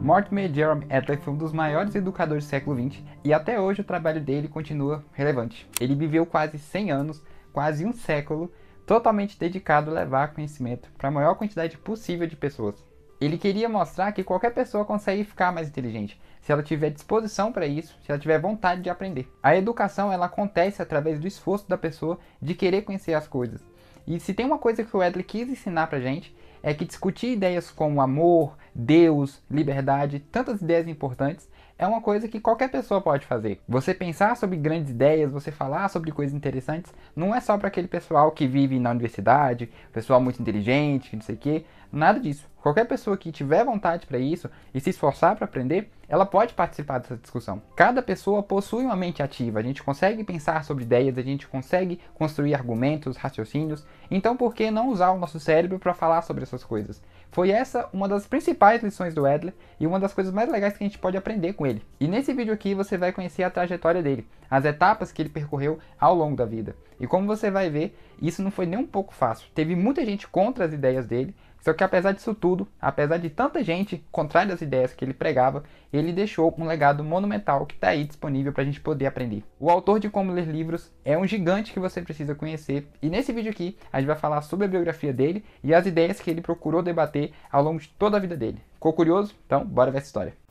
Mortimer Jerome Atlee foi um dos maiores educadores do século XX e até hoje o trabalho dele continua relevante. Ele viveu quase 100 anos, quase um século, totalmente dedicado a levar conhecimento para a maior quantidade possível de pessoas. Ele queria mostrar que qualquer pessoa consegue ficar mais inteligente, se ela tiver disposição para isso, se ela tiver vontade de aprender. A educação ela acontece através do esforço da pessoa de querer conhecer as coisas. E se tem uma coisa que o Edley quis ensinar pra gente, é que discutir ideias como amor, Deus, liberdade, tantas ideias importantes, é uma coisa que qualquer pessoa pode fazer. Você pensar sobre grandes ideias, você falar sobre coisas interessantes, não é só para aquele pessoal que vive na universidade, pessoal muito inteligente, não sei o quê, nada disso. Qualquer pessoa que tiver vontade para isso e se esforçar para aprender, ela pode participar dessa discussão. Cada pessoa possui uma mente ativa, a gente consegue pensar sobre ideias, a gente consegue construir argumentos, raciocínios, então por que não usar o nosso cérebro para falar sobre essas coisas? Foi essa uma das principais lições do Adler e uma das coisas mais legais que a gente pode aprender com ele. E nesse vídeo aqui você vai conhecer a trajetória dele, as etapas que ele percorreu ao longo da vida. E como você vai ver, isso não foi nem um pouco fácil. Teve muita gente contra as ideias dele, só que apesar disso tudo, apesar de tanta gente contrária às ideias que ele pregava, ele deixou um legado monumental que está aí disponível para a gente poder aprender. O autor de Como Ler Livros é um gigante que você precisa conhecer e nesse vídeo aqui a gente vai falar sobre a biografia dele e as ideias que ele procurou debater ao longo de toda a vida dele. Ficou curioso? Então bora ver essa história.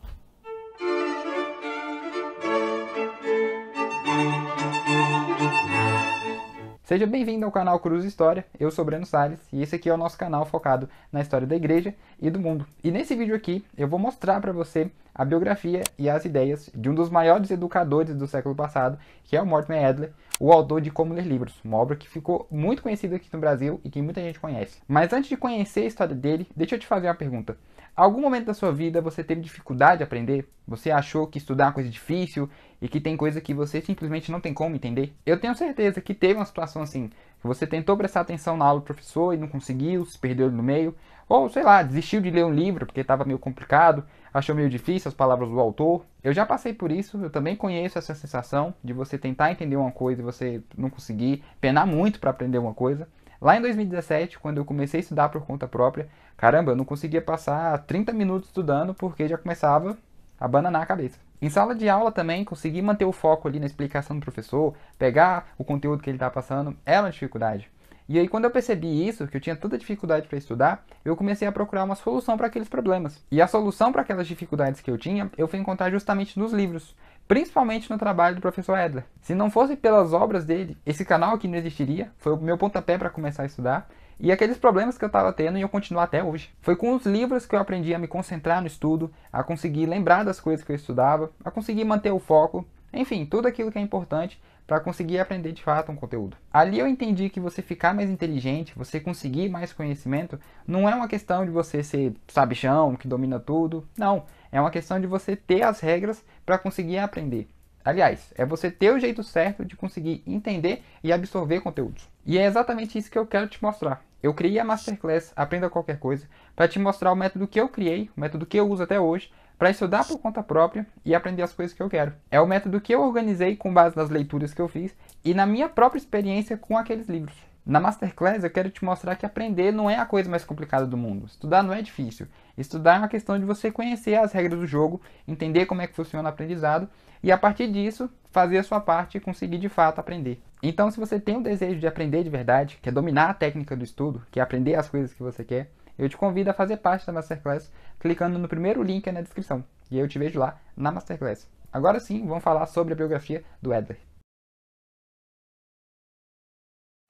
Seja bem-vindo ao canal Cruz História, eu sou Breno Salles e esse aqui é o nosso canal focado na história da igreja e do mundo. E nesse vídeo aqui eu vou mostrar para você a biografia e as ideias de um dos maiores educadores do século passado, que é o Mortimer Adler, o autor de Como Ler Livros, uma obra que ficou muito conhecida aqui no Brasil e que muita gente conhece. Mas antes de conhecer a história dele, deixa eu te fazer uma pergunta. Algum momento da sua vida você teve dificuldade de aprender? Você achou que estudar é uma coisa difícil e que tem coisa que você simplesmente não tem como entender. Eu tenho certeza que teve uma situação assim, que você tentou prestar atenção na aula do professor e não conseguiu, se perdeu no meio, ou sei lá, desistiu de ler um livro porque estava meio complicado, achou meio difícil as palavras do autor. Eu já passei por isso, eu também conheço essa sensação de você tentar entender uma coisa e você não conseguir, penar muito para aprender uma coisa. Lá em 2017, quando eu comecei a estudar por conta própria, caramba, eu não conseguia passar 30 minutos estudando porque já começava abananar a cabeça. Em sala de aula também, conseguir manter o foco ali na explicação do professor, pegar o conteúdo que ele está passando, era uma dificuldade. E aí, quando eu percebi isso, que eu tinha tanta dificuldade para estudar, eu comecei a procurar uma solução para aqueles problemas. E a solução para aquelas dificuldades que eu tinha, eu fui encontrar justamente nos livros, principalmente no trabalho do professor Edler. Se não fosse pelas obras dele, esse canal aqui não existiria, foi o meu pontapé para começar a estudar, e aqueles problemas que eu estava tendo e eu continuo até hoje. Foi com os livros que eu aprendi a me concentrar no estudo, a conseguir lembrar das coisas que eu estudava, a conseguir manter o foco, enfim, tudo aquilo que é importante para conseguir aprender de fato um conteúdo. Ali eu entendi que você ficar mais inteligente, você conseguir mais conhecimento, não é uma questão de você ser sabichão, que domina tudo, não. É uma questão de você ter as regras para conseguir aprender. Aliás, é você ter o jeito certo de conseguir entender e absorver conteúdos. E é exatamente isso que eu quero te mostrar. Eu criei a Masterclass Aprenda Qualquer Coisa para te mostrar o método que eu criei, o método que eu uso até hoje, para estudar por conta própria e aprender as coisas que eu quero. É o método que eu organizei com base nas leituras que eu fiz e na minha própria experiência com aqueles livros. Na Masterclass eu quero te mostrar que aprender não é a coisa mais complicada do mundo. Estudar não é difícil. Estudar é uma questão de você conhecer as regras do jogo, entender como é que funciona o aprendizado e a partir disso fazer a sua parte e conseguir de fato aprender. Então, se você tem o desejo de aprender de verdade, quer dominar a técnica do estudo, quer aprender as coisas que você quer, eu te convido a fazer parte da Masterclass clicando no primeiro link na descrição. E eu te vejo lá na Masterclass. Agora sim, vamos falar sobre a biografia do Adler.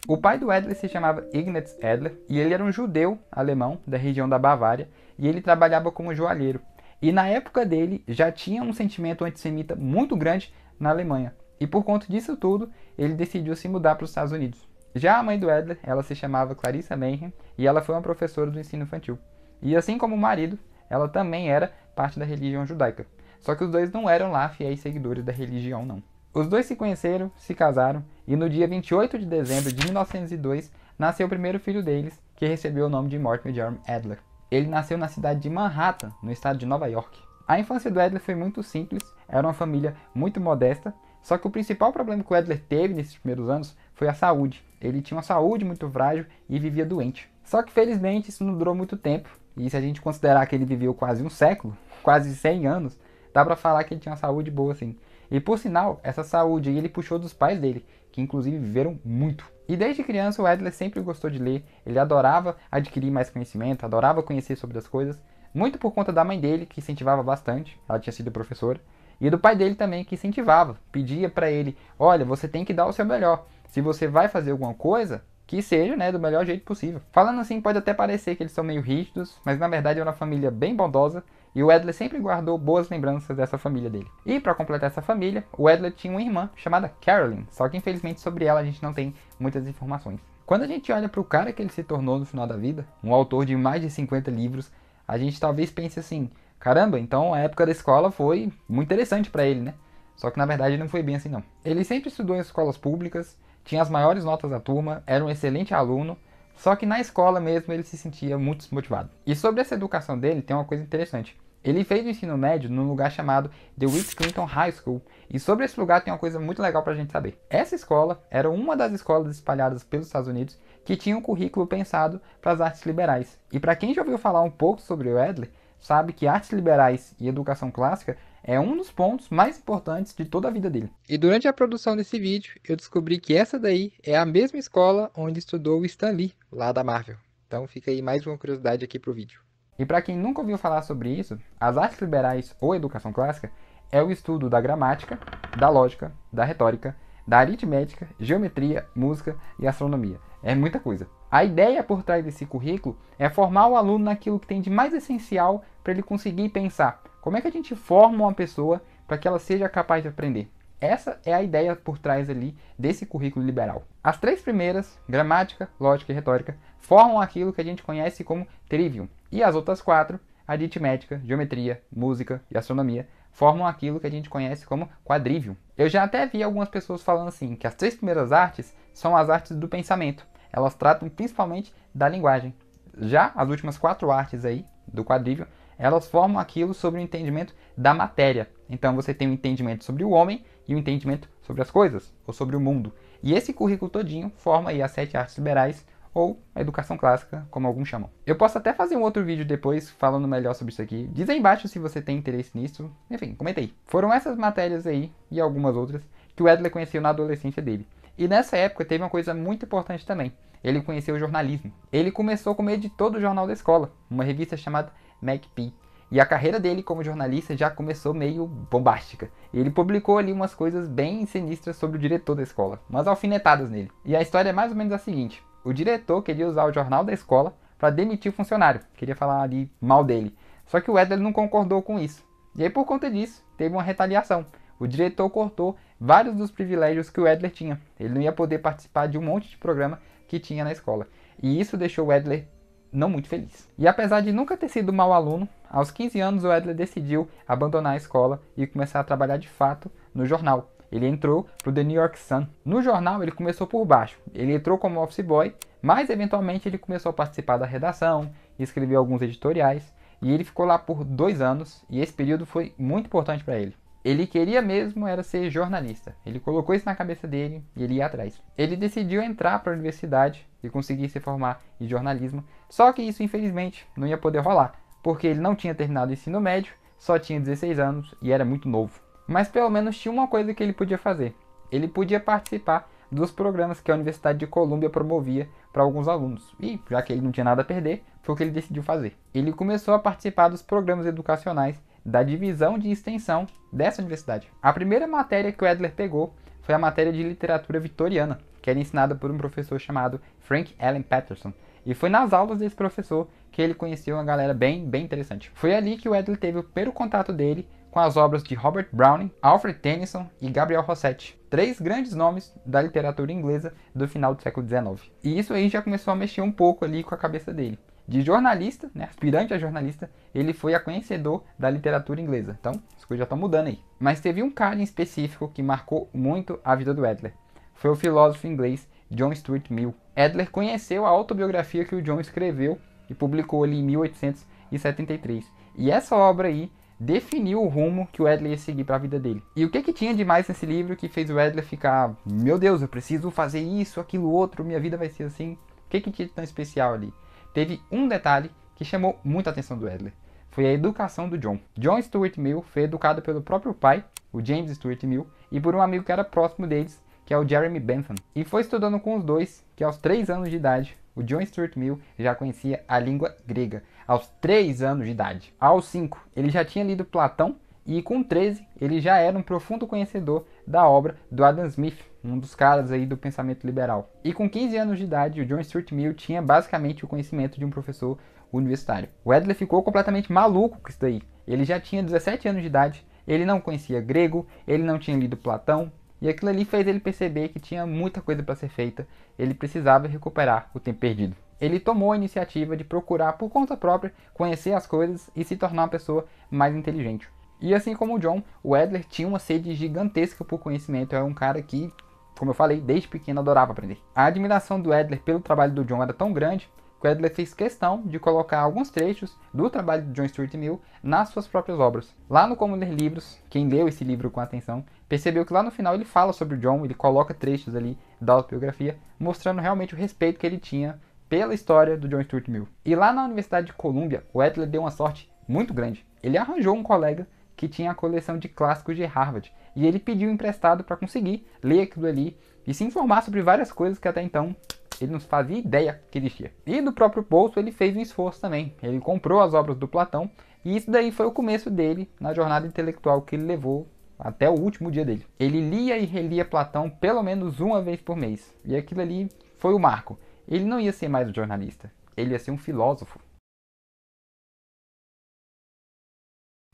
O pai do Adler se chamava Ignaz Adler e ele era um judeu alemão da região da Bavária e ele trabalhava como joalheiro. E na época dele já tinha um sentimento antissemita muito grande na Alemanha. E por conta disso tudo, ele decidiu se mudar para os Estados Unidos. Já a mãe do Edler, ela se chamava Clarissa Mayhem e ela foi uma professora do ensino infantil. E assim como o marido, ela também era parte da religião judaica. Só que os dois não eram lá fiéis seguidores da religião, não. Os dois se conheceram, se casaram e no dia 28 de dezembro de 1902 nasceu o primeiro filho deles, que recebeu o nome de Mortimer Jerome Adler. Ele nasceu na cidade de Manhattan, no estado de Nova York. A infância do Edler foi muito simples, era uma família muito modesta, só que o principal problema que o Edler teve nesses primeiros anos foi a saúde. Ele tinha uma saúde muito frágil e vivia doente. Só que felizmente isso não durou muito tempo, e se a gente considerar que ele viveu quase um século, quase 100 anos, dá para falar que ele tinha uma saúde boa assim. E por sinal, essa saúde ele puxou dos pais dele, que inclusive viveram muito. E desde criança o Adler sempre gostou de ler, ele adorava adquirir mais conhecimento, adorava conhecer sobre as coisas, muito por conta da mãe dele, que incentivava bastante, ela tinha sido professora, e do pai dele também, que incentivava, pedia para ele: olha, você tem que dar o seu melhor, se você vai fazer alguma coisa, que seja né, do melhor jeito possível. Falando assim, pode até parecer que eles são meio rígidos, mas na verdade é uma família bem bondosa e o Edler sempre guardou boas lembranças dessa família dele. E para completar essa família, o Edler tinha uma irmã chamada Carolyn, só que infelizmente sobre ela a gente não tem muitas informações. Quando a gente olha para o cara que ele se tornou no final da vida, um autor de mais de 50 livros, a gente talvez pense assim: caramba, então a época da escola foi muito interessante para ele, né? Só que na verdade não foi bem assim não. Ele sempre estudou em escolas públicas, tinha as maiores notas da turma, era um excelente aluno só que na escola mesmo ele se sentia muito desmotivado. E sobre essa educação dele tem uma coisa interessante. Ele fez o ensino médio num lugar chamado The Whit Clinton High School, e sobre esse lugar tem uma coisa muito legal pra gente saber. Essa escola era uma das escolas espalhadas pelos Estados Unidos que tinha um currículo pensado para as artes liberais. E para quem já ouviu falar um pouco sobre o Edler, sabe que artes liberais e educação clássica é um dos pontos mais importantes de toda a vida dele. E durante a produção desse vídeo, eu descobri que essa daí é a mesma escola onde estudou o Stan Lee, lá da Marvel. Então fica aí mais uma curiosidade aqui pro vídeo. E para quem nunca ouviu falar sobre isso, as artes liberais ou educação clássica é o estudo da gramática, da lógica, da retórica, da aritmética, geometria, música e astronomia. É muita coisa. A ideia por trás desse currículo é formar o aluno naquilo que tem de mais essencial para ele conseguir pensar como é que a gente forma uma pessoa para que ela seja capaz de aprender? Essa é a ideia por trás ali desse currículo liberal. As três primeiras, gramática, lógica e retórica, formam aquilo que a gente conhece como trivium, e as outras quatro, aritmética, geometria, música e astronomia, formam aquilo que a gente conhece como quadrivium. Eu já até vi algumas pessoas falando assim que as três primeiras artes são as artes do pensamento. Elas tratam principalmente da linguagem. Já as últimas quatro artes aí do quadrivium elas formam aquilo sobre o entendimento da matéria. Então você tem o um entendimento sobre o homem e o um entendimento sobre as coisas, ou sobre o mundo. E esse currículo todinho forma aí as sete artes liberais, ou a educação clássica, como alguns chamam. Eu posso até fazer um outro vídeo depois falando melhor sobre isso aqui. Diz aí embaixo se você tem interesse nisso. Enfim, comentei. aí. Foram essas matérias aí, e algumas outras, que o Edler conheceu na adolescência dele. E nessa época teve uma coisa muito importante também. Ele conheceu o jornalismo. Ele começou como editor do Jornal da Escola, uma revista chamada MacP. E a carreira dele como jornalista já começou meio bombástica. Ele publicou ali umas coisas bem sinistras sobre o diretor da escola, umas alfinetadas nele. E a história é mais ou menos a seguinte: o diretor queria usar o jornal da escola para demitir o funcionário, queria falar ali mal dele. Só que o Edler não concordou com isso. E aí, por conta disso, teve uma retaliação. O diretor cortou vários dos privilégios que o Edler tinha. Ele não ia poder participar de um monte de programa que tinha na escola. E isso deixou o Edler não muito feliz. E apesar de nunca ter sido mau aluno, aos 15 anos o Edler decidiu abandonar a escola e começar a trabalhar de fato no jornal. Ele entrou o The New York Sun. No jornal ele começou por baixo. Ele entrou como office boy, mas eventualmente ele começou a participar da redação, escreveu alguns editoriais e ele ficou lá por dois anos e esse período foi muito importante para ele. Ele queria mesmo era ser jornalista. Ele colocou isso na cabeça dele e ele ia atrás. Ele decidiu entrar para a universidade e conseguir se formar em jornalismo, só que isso infelizmente não ia poder rolar, porque ele não tinha terminado o ensino médio, só tinha 16 anos e era muito novo. Mas pelo menos tinha uma coisa que ele podia fazer. Ele podia participar dos programas que a Universidade de Colômbia promovia para alguns alunos. E, já que ele não tinha nada a perder, foi o que ele decidiu fazer. Ele começou a participar dos programas educacionais da divisão de extensão dessa universidade. A primeira matéria que o Edler pegou foi a matéria de literatura vitoriana, que era ensinada por um professor chamado Frank Allen Patterson. E foi nas aulas desse professor que ele conheceu uma galera bem, bem interessante. Foi ali que o Edler teve o primeiro contato dele com as obras de Robert Browning, Alfred Tennyson e Gabriel Rossetti, três grandes nomes da literatura inglesa do final do século XIX. E isso aí já começou a mexer um pouco ali com a cabeça dele. De jornalista, né, aspirante a jornalista, ele foi a conhecedor da literatura inglesa. Então, as coisas já estão mudando aí. Mas teve um cara em específico que marcou muito a vida do Edler. Foi o filósofo inglês John Stuart Mill. Edler conheceu a autobiografia que o John escreveu e publicou ali em 1873. E essa obra aí definiu o rumo que o Edler ia seguir para a vida dele. E o que que tinha de mais nesse livro que fez o Edler ficar, meu Deus, eu preciso fazer isso, aquilo, outro, minha vida vai ser assim? O que que tinha de tão especial ali? Teve um detalhe que chamou muita atenção do Edler. Foi a educação do John. John Stuart Mill foi educado pelo próprio pai, o James Stuart Mill, e por um amigo que era próximo deles, que é o Jeremy Bentham. E foi estudando com os dois, que aos 3 anos de idade, o John Stuart Mill já conhecia a língua grega aos 3 anos de idade. Aos 5, ele já tinha lido Platão e com 13 ele já era um profundo conhecedor da obra do Adam Smith, um dos caras aí do pensamento liberal. E com 15 anos de idade, o John Stuart Mill tinha basicamente o conhecimento de um professor universitário. O Edler ficou completamente maluco com isso daí. Ele já tinha 17 anos de idade, ele não conhecia grego, ele não tinha lido Platão, e aquilo ali fez ele perceber que tinha muita coisa para ser feita, ele precisava recuperar o tempo perdido ele tomou a iniciativa de procurar por conta própria conhecer as coisas e se tornar uma pessoa mais inteligente. E assim como o John, o Adler tinha uma sede gigantesca por conhecimento, É um cara que, como eu falei, desde pequeno adorava aprender. A admiração do Adler pelo trabalho do John era tão grande que o Adler fez questão de colocar alguns trechos do trabalho de John Stuart Mill nas suas próprias obras. Lá no Como Livros, quem leu esse livro com atenção, percebeu que lá no final ele fala sobre o John, ele coloca trechos ali da autobiografia, mostrando realmente o respeito que ele tinha pela história do John Stuart Mill. E lá na Universidade de Columbia, o Etler deu uma sorte muito grande. Ele arranjou um colega que tinha a coleção de clássicos de Harvard, e ele pediu emprestado para conseguir ler aquilo ali e se informar sobre várias coisas que até então ele não fazia ideia que existia. E do próprio bolso ele fez um esforço também. Ele comprou as obras do Platão e isso daí foi o começo dele na jornada intelectual que ele levou até o último dia dele. Ele lia e relia Platão pelo menos uma vez por mês. E aquilo ali foi o marco ele não ia ser mais um jornalista, ele ia ser um filósofo.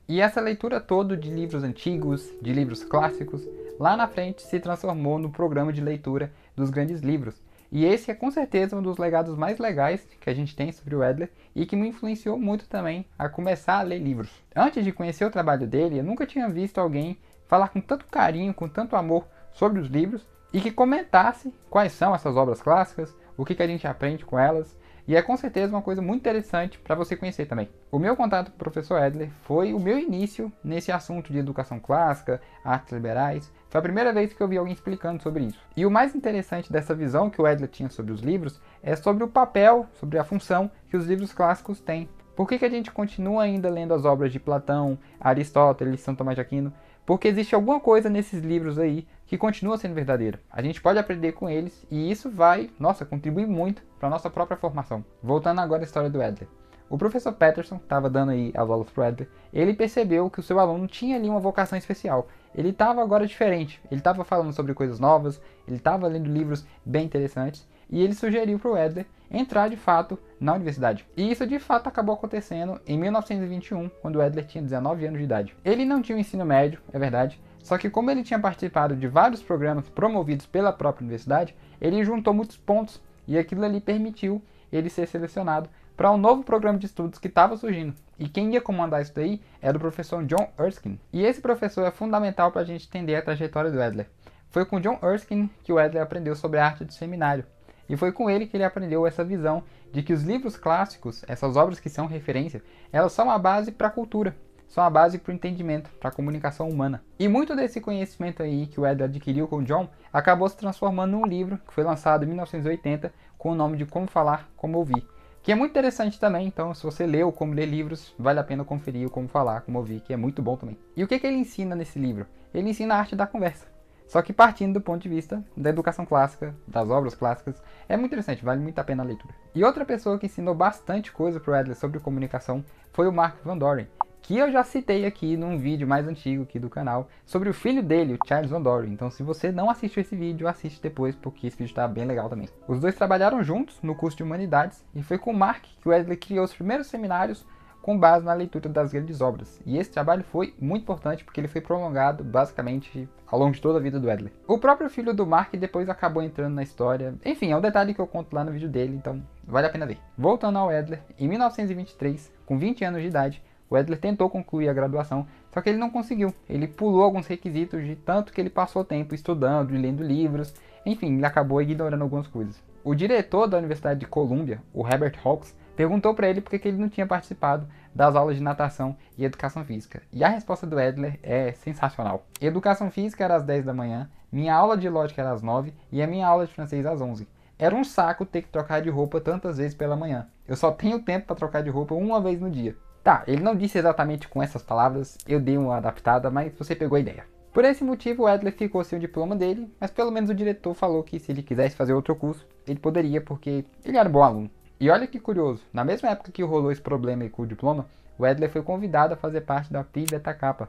E essa leitura toda de livros antigos, de livros clássicos, lá na frente se transformou no programa de leitura dos grandes livros. E esse é com certeza um dos legados mais legais que a gente tem sobre o Edler e que me influenciou muito também a começar a ler livros. Antes de conhecer o trabalho dele, eu nunca tinha visto alguém falar com tanto carinho, com tanto amor sobre os livros e que comentasse quais são essas obras clássicas, o que, que a gente aprende com elas. E é com certeza uma coisa muito interessante para você conhecer também. O meu contato com o professor Edler foi o meu início nesse assunto de educação clássica, artes liberais. Foi a primeira vez que eu vi alguém explicando sobre isso. E o mais interessante dessa visão que o Edler tinha sobre os livros é sobre o papel, sobre a função que os livros clássicos têm. Por que, que a gente continua ainda lendo as obras de Platão, Aristóteles, São Tomás de Aquino? Porque existe alguma coisa nesses livros aí que continua sendo verdadeira. A gente pode aprender com eles e isso vai, nossa, contribuir muito para a nossa própria formação. Voltando agora à história do Adler. O professor Patterson estava dando aí as aulas para Adler. Ele percebeu que o seu aluno tinha ali uma vocação especial. Ele estava agora diferente. Ele estava falando sobre coisas novas. Ele estava lendo livros bem interessantes e ele sugeriu para o Adler entrar de fato na universidade. E isso de fato acabou acontecendo em 1921, quando Adler tinha 19 anos de idade. Ele não tinha o ensino médio, é verdade, só que como ele tinha participado de vários programas promovidos pela própria universidade, ele juntou muitos pontos e aquilo ali permitiu ele ser selecionado para um novo programa de estudos que estava surgindo. E quem ia comandar isso daí era o professor John Erskine. E esse professor é fundamental para a gente entender a trajetória do Adler. Foi com John Erskine que o Adler aprendeu sobre a arte do seminário, e foi com ele que ele aprendeu essa visão de que os livros clássicos, essas obras que são referência, elas são a base para a cultura, são a base para o entendimento, para a comunicação humana. E muito desse conhecimento aí que o Ed adquiriu com o John acabou se transformando num livro que foi lançado em 1980 com o nome de Como Falar, Como Ouvir. Que é muito interessante também, então se você leu Como Ler Livros, vale a pena conferir o Como Falar, Como Ouvir, que é muito bom também. E o que, que ele ensina nesse livro? Ele ensina a arte da conversa. Só que partindo do ponto de vista da educação clássica, das obras clássicas, é muito interessante, vale muito a pena a leitura. E outra pessoa que ensinou bastante coisa o Adler sobre comunicação foi o Mark Van Doren, que eu já citei aqui num vídeo mais antigo aqui do canal, sobre o filho dele, o Charles Van Doren. Então se você não assistiu esse vídeo, assiste depois, porque esse vídeo está bem legal também. Os dois trabalharam juntos no curso de Humanidades, e foi com o Mark que o Adler criou os primeiros seminários com base na leitura das grandes obras. E esse trabalho foi muito importante porque ele foi prolongado basicamente ao longo de toda a vida do Edler. O próprio filho do Mark depois acabou entrando na história. Enfim, é um detalhe que eu conto lá no vídeo dele, então vale a pena ver. Voltando ao Edler, em 1923, com 20 anos de idade, o Edler tentou concluir a graduação, só que ele não conseguiu. Ele pulou alguns requisitos de tanto que ele passou tempo estudando e lendo livros, enfim, ele acabou ignorando algumas coisas. O diretor da Universidade de Columbia, o Herbert Hawks, perguntou para ele por que ele não tinha participado das aulas de natação e educação física. E a resposta do Edler é sensacional. Educação física era às 10 da manhã, minha aula de lógica era às 9 e a minha aula de francês às 11. Era um saco ter que trocar de roupa tantas vezes pela manhã. Eu só tenho tempo para trocar de roupa uma vez no dia. Tá, ele não disse exatamente com essas palavras, eu dei uma adaptada, mas você pegou a ideia. Por esse motivo, o Edler ficou sem o diploma dele, mas pelo menos o diretor falou que se ele quisesse fazer outro curso, ele poderia, porque ele era um bom aluno. E olha que curioso, na mesma época que rolou esse problema aí com o diploma, o Edler foi convidado a fazer parte da Pi Beta Kappa.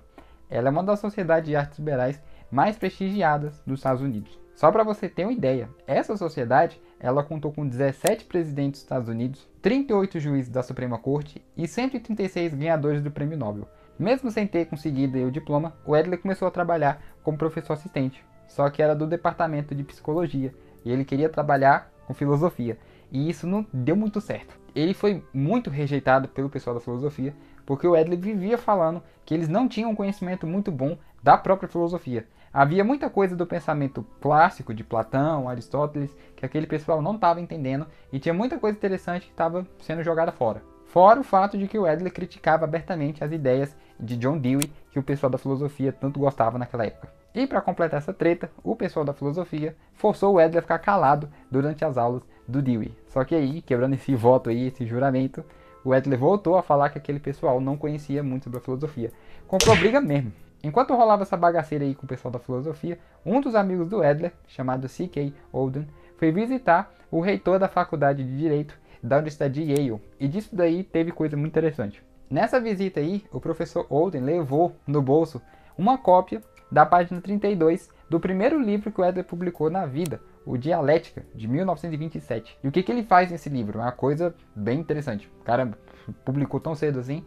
Ela é uma das sociedades de artes liberais mais prestigiadas dos Estados Unidos. Só para você ter uma ideia, essa sociedade ela contou com 17 presidentes dos Estados Unidos, 38 juízes da Suprema Corte e 136 ganhadores do Prêmio Nobel. Mesmo sem ter conseguido o diploma, o Edler começou a trabalhar como professor assistente, só que era do departamento de psicologia e ele queria trabalhar com filosofia. E isso não deu muito certo. Ele foi muito rejeitado pelo pessoal da filosofia, porque o Edley vivia falando que eles não tinham um conhecimento muito bom da própria filosofia. Havia muita coisa do pensamento clássico de Platão, Aristóteles, que aquele pessoal não estava entendendo, e tinha muita coisa interessante que estava sendo jogada fora. Fora o fato de que o Edley criticava abertamente as ideias de John Dewey que o pessoal da filosofia tanto gostava naquela época. E para completar essa treta, o pessoal da filosofia forçou o Edler a ficar calado durante as aulas do Dewey. Só que aí, quebrando esse voto aí, esse juramento, o Edler voltou a falar que aquele pessoal não conhecia muito sobre a filosofia. Comprou briga mesmo. Enquanto rolava essa bagaceira aí com o pessoal da filosofia, um dos amigos do Edler, chamado C.K. Olden, foi visitar o reitor da faculdade de Direito da Universidade de Yale. E disso daí teve coisa muito interessante. Nessa visita aí, o professor Olden levou no bolso uma cópia da página 32 do primeiro livro que o Edler publicou na vida, o Dialética, de 1927. E o que, que ele faz nesse livro? É uma coisa bem interessante. O cara publicou tão cedo assim.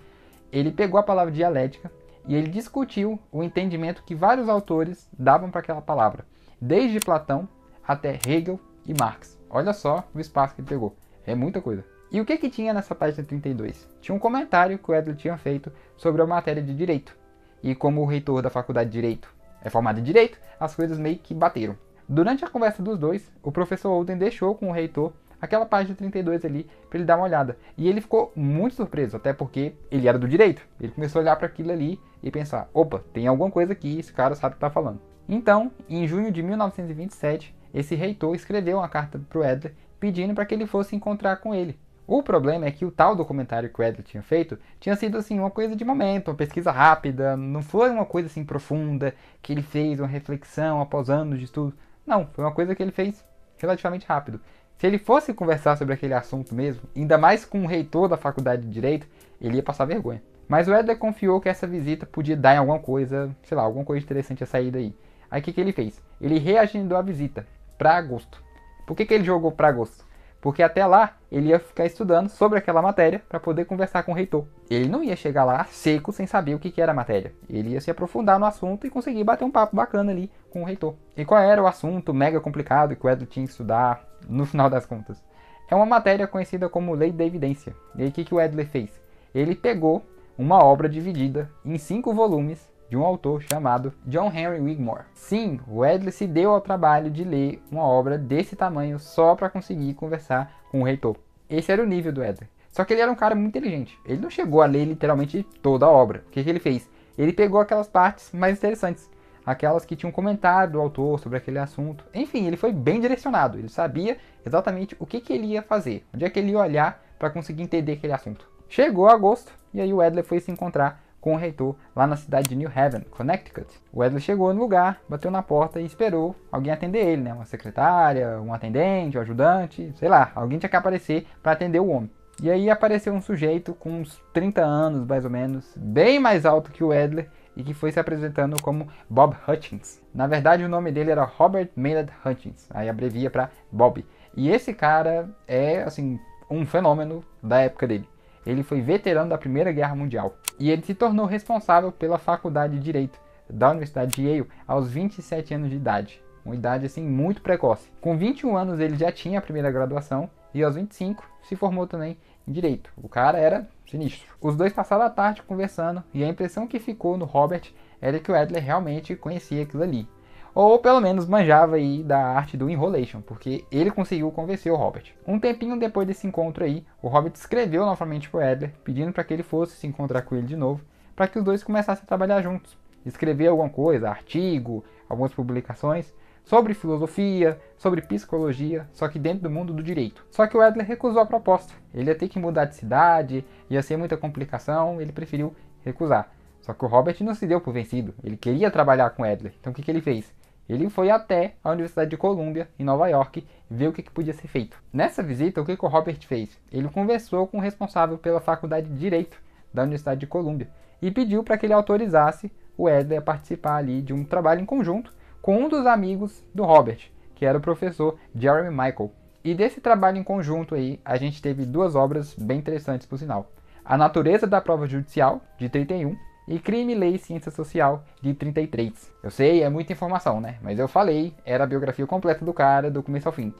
Ele pegou a palavra dialética e ele discutiu o entendimento que vários autores davam para aquela palavra, desde Platão até Hegel e Marx. Olha só o espaço que ele pegou. É muita coisa. E o que, que tinha nessa página 32? Tinha um comentário que o Edler tinha feito sobre a matéria de direito. E como o reitor da faculdade de Direito é formado em Direito, as coisas meio que bateram. Durante a conversa dos dois, o professor Olden deixou com o reitor aquela página 32 ali para ele dar uma olhada. E ele ficou muito surpreso, até porque ele era do direito. Ele começou a olhar para aquilo ali e pensar: opa, tem alguma coisa aqui, esse cara sabe o que está falando. Então, em junho de 1927, esse reitor escreveu uma carta para o Edler pedindo para que ele fosse encontrar com ele, o problema é que o tal documentário que o Edley tinha feito tinha sido assim uma coisa de momento, uma pesquisa rápida, não foi uma coisa assim profunda que ele fez uma reflexão após anos de estudo. Não, foi uma coisa que ele fez relativamente rápido. Se ele fosse conversar sobre aquele assunto mesmo, ainda mais com o reitor da faculdade de direito, ele ia passar vergonha. Mas o Edler confiou que essa visita podia dar em alguma coisa, sei lá, alguma coisa interessante a sair daí. Aí o que, que ele fez? Ele reagendou a visita para agosto. Por que, que ele jogou para agosto? Porque até lá ele ia ficar estudando sobre aquela matéria para poder conversar com o reitor. Ele não ia chegar lá seco sem saber o que, era a matéria. Ele ia se aprofundar no assunto e conseguir bater um papo bacana ali com o reitor. E qual era o assunto mega complicado que o Edo tinha que estudar no final das contas? É uma matéria conhecida como Lei da Evidência. E aí o que, que o Edler fez? Ele pegou uma obra dividida em cinco volumes de um autor chamado John Henry Wigmore. Sim, Wesley se deu ao trabalho de ler uma obra desse tamanho só para conseguir conversar com o reitor. Esse era o nível do Wesley. Só que ele era um cara muito inteligente. Ele não chegou a ler literalmente toda a obra. O que, que ele fez? Ele pegou aquelas partes mais interessantes aquelas que tinham comentário do autor sobre aquele assunto. Enfim, ele foi bem direcionado, ele sabia exatamente o que, que ele ia fazer, onde é que ele ia olhar para conseguir entender aquele assunto. Chegou agosto e aí o Edler foi se encontrar com o reitor lá na cidade de New Haven, Connecticut. O Wesley chegou no lugar, bateu na porta e esperou alguém atender ele, né? Uma secretária, um atendente, um ajudante, sei lá, alguém tinha que aparecer para atender o homem. E aí apareceu um sujeito com uns 30 anos, mais ou menos, bem mais alto que o Edler, e que foi se apresentando como Bob Hutchins. Na verdade, o nome dele era Robert Maynard Hutchins, aí abrevia para Bob. E esse cara é, assim, um fenômeno da época dele. Ele foi veterano da Primeira Guerra Mundial e ele se tornou responsável pela Faculdade de Direito da Universidade de Yale aos 27 anos de idade, uma idade assim muito precoce. Com 21 anos ele já tinha a primeira graduação e aos 25 se formou também em direito. O cara era sinistro. Os dois passaram a tarde conversando e a impressão que ficou no Robert era que o Adler realmente conhecia aquilo ali ou pelo menos manjava aí da arte do enrolation, porque ele conseguiu convencer o Robert. Um tempinho depois desse encontro aí, o Robert escreveu novamente pro Adler, pedindo para que ele fosse se encontrar com ele de novo, para que os dois começassem a trabalhar juntos, escrever alguma coisa, artigo, algumas publicações sobre filosofia, sobre psicologia, só que dentro do mundo do direito. Só que o Adler recusou a proposta. Ele ia ter que mudar de cidade, ia ser muita complicação, ele preferiu recusar. Só que o Robert não se deu por vencido, ele queria trabalhar com o Adler. Então o que, que ele fez? Ele foi até a Universidade de Colômbia, em Nova York, ver o que, podia ser feito. Nessa visita, o que, que o Robert fez? Ele conversou com o responsável pela Faculdade de Direito da Universidade de Colômbia e pediu para que ele autorizasse o Wesley a participar ali de um trabalho em conjunto com um dos amigos do Robert, que era o professor Jeremy Michael. E desse trabalho em conjunto aí, a gente teve duas obras bem interessantes, por sinal. A Natureza da Prova Judicial, de 31, e Crime, Lei e Ciência Social, de 33. Eu sei, é muita informação, né? Mas eu falei, era a biografia completa do cara, do começo ao fim.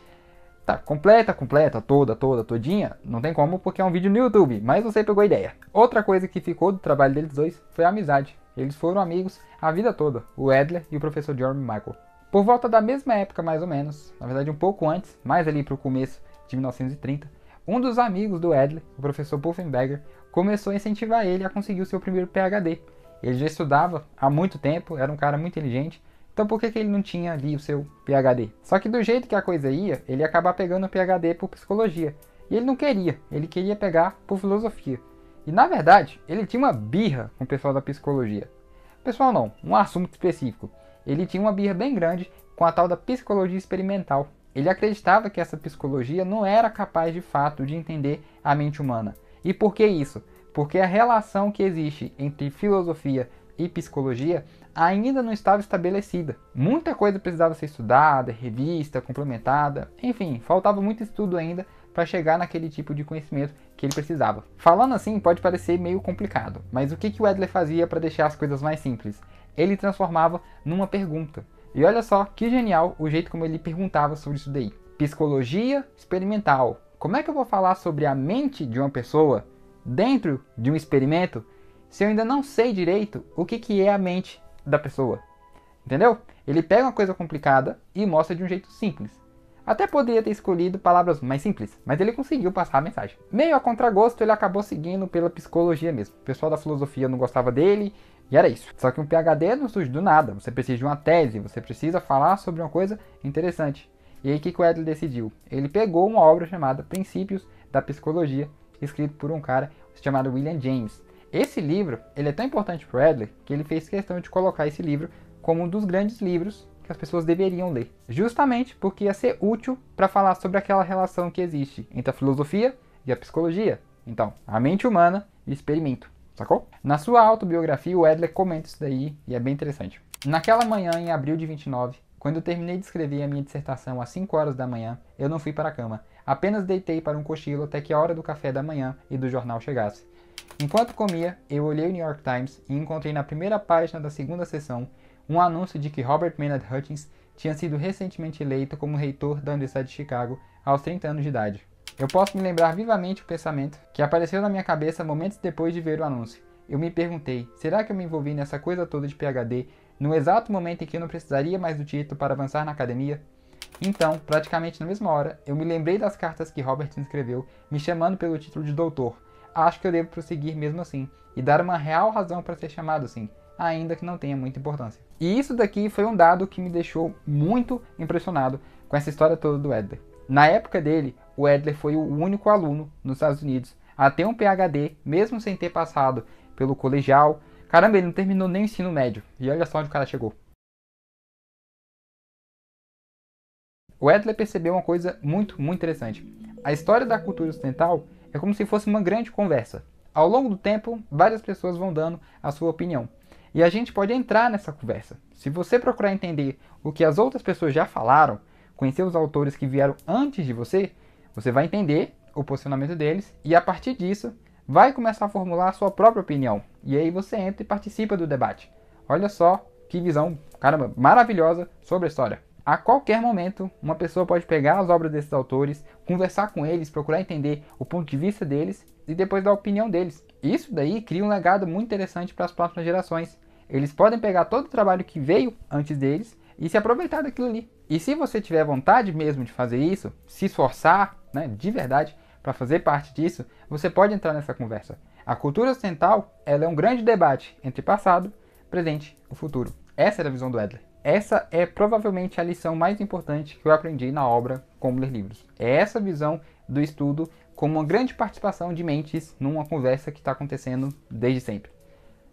Tá, completa, completa, toda, toda, todinha, não tem como porque é um vídeo no YouTube, mas você pegou a ideia. Outra coisa que ficou do trabalho deles dois foi a amizade. Eles foram amigos a vida toda, o Edler e o professor Jeremy Michael. Por volta da mesma época, mais ou menos, na verdade um pouco antes, mais ali para o começo de 1930, um dos amigos do Edler, o professor Puffenberger, começou a incentivar ele a conseguir o seu primeiro PhD. Ele já estudava há muito tempo, era um cara muito inteligente, então por que, que ele não tinha ali o seu PhD? Só que do jeito que a coisa ia, ele ia acabar pegando o PhD por psicologia. E ele não queria, ele queria pegar por filosofia. E na verdade, ele tinha uma birra com o pessoal da psicologia. Pessoal não, um assunto específico. Ele tinha uma birra bem grande com a tal da psicologia experimental. Ele acreditava que essa psicologia não era capaz de fato de entender a mente humana. E por que isso? Porque a relação que existe entre filosofia e psicologia ainda não estava estabelecida. Muita coisa precisava ser estudada, revista, complementada, enfim, faltava muito estudo ainda para chegar naquele tipo de conhecimento que ele precisava. Falando assim pode parecer meio complicado, mas o que, que o Edler fazia para deixar as coisas mais simples? Ele transformava numa pergunta. E olha só que genial o jeito como ele perguntava sobre isso daí. Psicologia experimental, como é que eu vou falar sobre a mente de uma pessoa dentro de um experimento se eu ainda não sei direito o que, que é a mente da pessoa? Entendeu? Ele pega uma coisa complicada e mostra de um jeito simples. Até poderia ter escolhido palavras mais simples, mas ele conseguiu passar a mensagem. Meio a contragosto, ele acabou seguindo pela psicologia mesmo. O pessoal da filosofia não gostava dele, e era isso. Só que um PhD não surge do nada. Você precisa de uma tese, você precisa falar sobre uma coisa interessante. E aí o que, que o Edley decidiu? Ele pegou uma obra chamada Princípios da Psicologia, escrito por um cara chamado William James. Esse livro ele é tão importante para o Edley que ele fez questão de colocar esse livro como um dos grandes livros que as pessoas deveriam ler, justamente porque ia ser útil para falar sobre aquela relação que existe entre a filosofia e a psicologia. Então, a mente humana e experimento, sacou? Na sua autobiografia, o Edler comenta isso daí e é bem interessante. Naquela manhã, em abril de 29, quando terminei de escrever a minha dissertação às 5 horas da manhã, eu não fui para a cama. Apenas deitei para um cochilo até que a hora do café da manhã e do jornal chegasse. Enquanto comia, eu olhei o New York Times e encontrei na primeira página da segunda sessão um anúncio de que Robert Maynard Hutchins tinha sido recentemente eleito como reitor da Universidade de Chicago aos 30 anos de idade. Eu posso me lembrar vivamente o pensamento que apareceu na minha cabeça momentos depois de ver o anúncio. Eu me perguntei: será que eu me envolvi nessa coisa toda de PhD no exato momento em que eu não precisaria mais do título para avançar na academia? Então, praticamente na mesma hora, eu me lembrei das cartas que Robert escreveu, me chamando pelo título de doutor. Acho que eu devo prosseguir mesmo assim, e dar uma real razão para ser chamado assim, ainda que não tenha muita importância. E isso daqui foi um dado que me deixou muito impressionado com essa história toda do Edler. Na época dele, o Edler foi o único aluno nos Estados Unidos a ter um PhD, mesmo sem ter passado pelo colegial, Caramba, ele não terminou nem o ensino médio. E olha só onde o cara chegou. O Edler percebeu uma coisa muito, muito interessante. A história da cultura ocidental é como se fosse uma grande conversa. Ao longo do tempo, várias pessoas vão dando a sua opinião. E a gente pode entrar nessa conversa. Se você procurar entender o que as outras pessoas já falaram, conhecer os autores que vieram antes de você, você vai entender o posicionamento deles e a partir disso vai começar a formular a sua própria opinião. E aí você entra e participa do debate. Olha só que visão, caramba, maravilhosa sobre a história. A qualquer momento, uma pessoa pode pegar as obras desses autores, conversar com eles, procurar entender o ponto de vista deles e depois dar a opinião deles. Isso daí cria um legado muito interessante para as próximas gerações. Eles podem pegar todo o trabalho que veio antes deles e se aproveitar daquilo ali. E se você tiver vontade mesmo de fazer isso, se esforçar, né, de verdade, para fazer parte disso, você pode entrar nessa conversa. A cultura ocidental ela é um grande debate entre passado, presente e futuro. Essa era a visão do Adler. Essa é provavelmente a lição mais importante que eu aprendi na obra Como Ler Livros. É essa visão do estudo como uma grande participação de mentes numa conversa que está acontecendo desde sempre.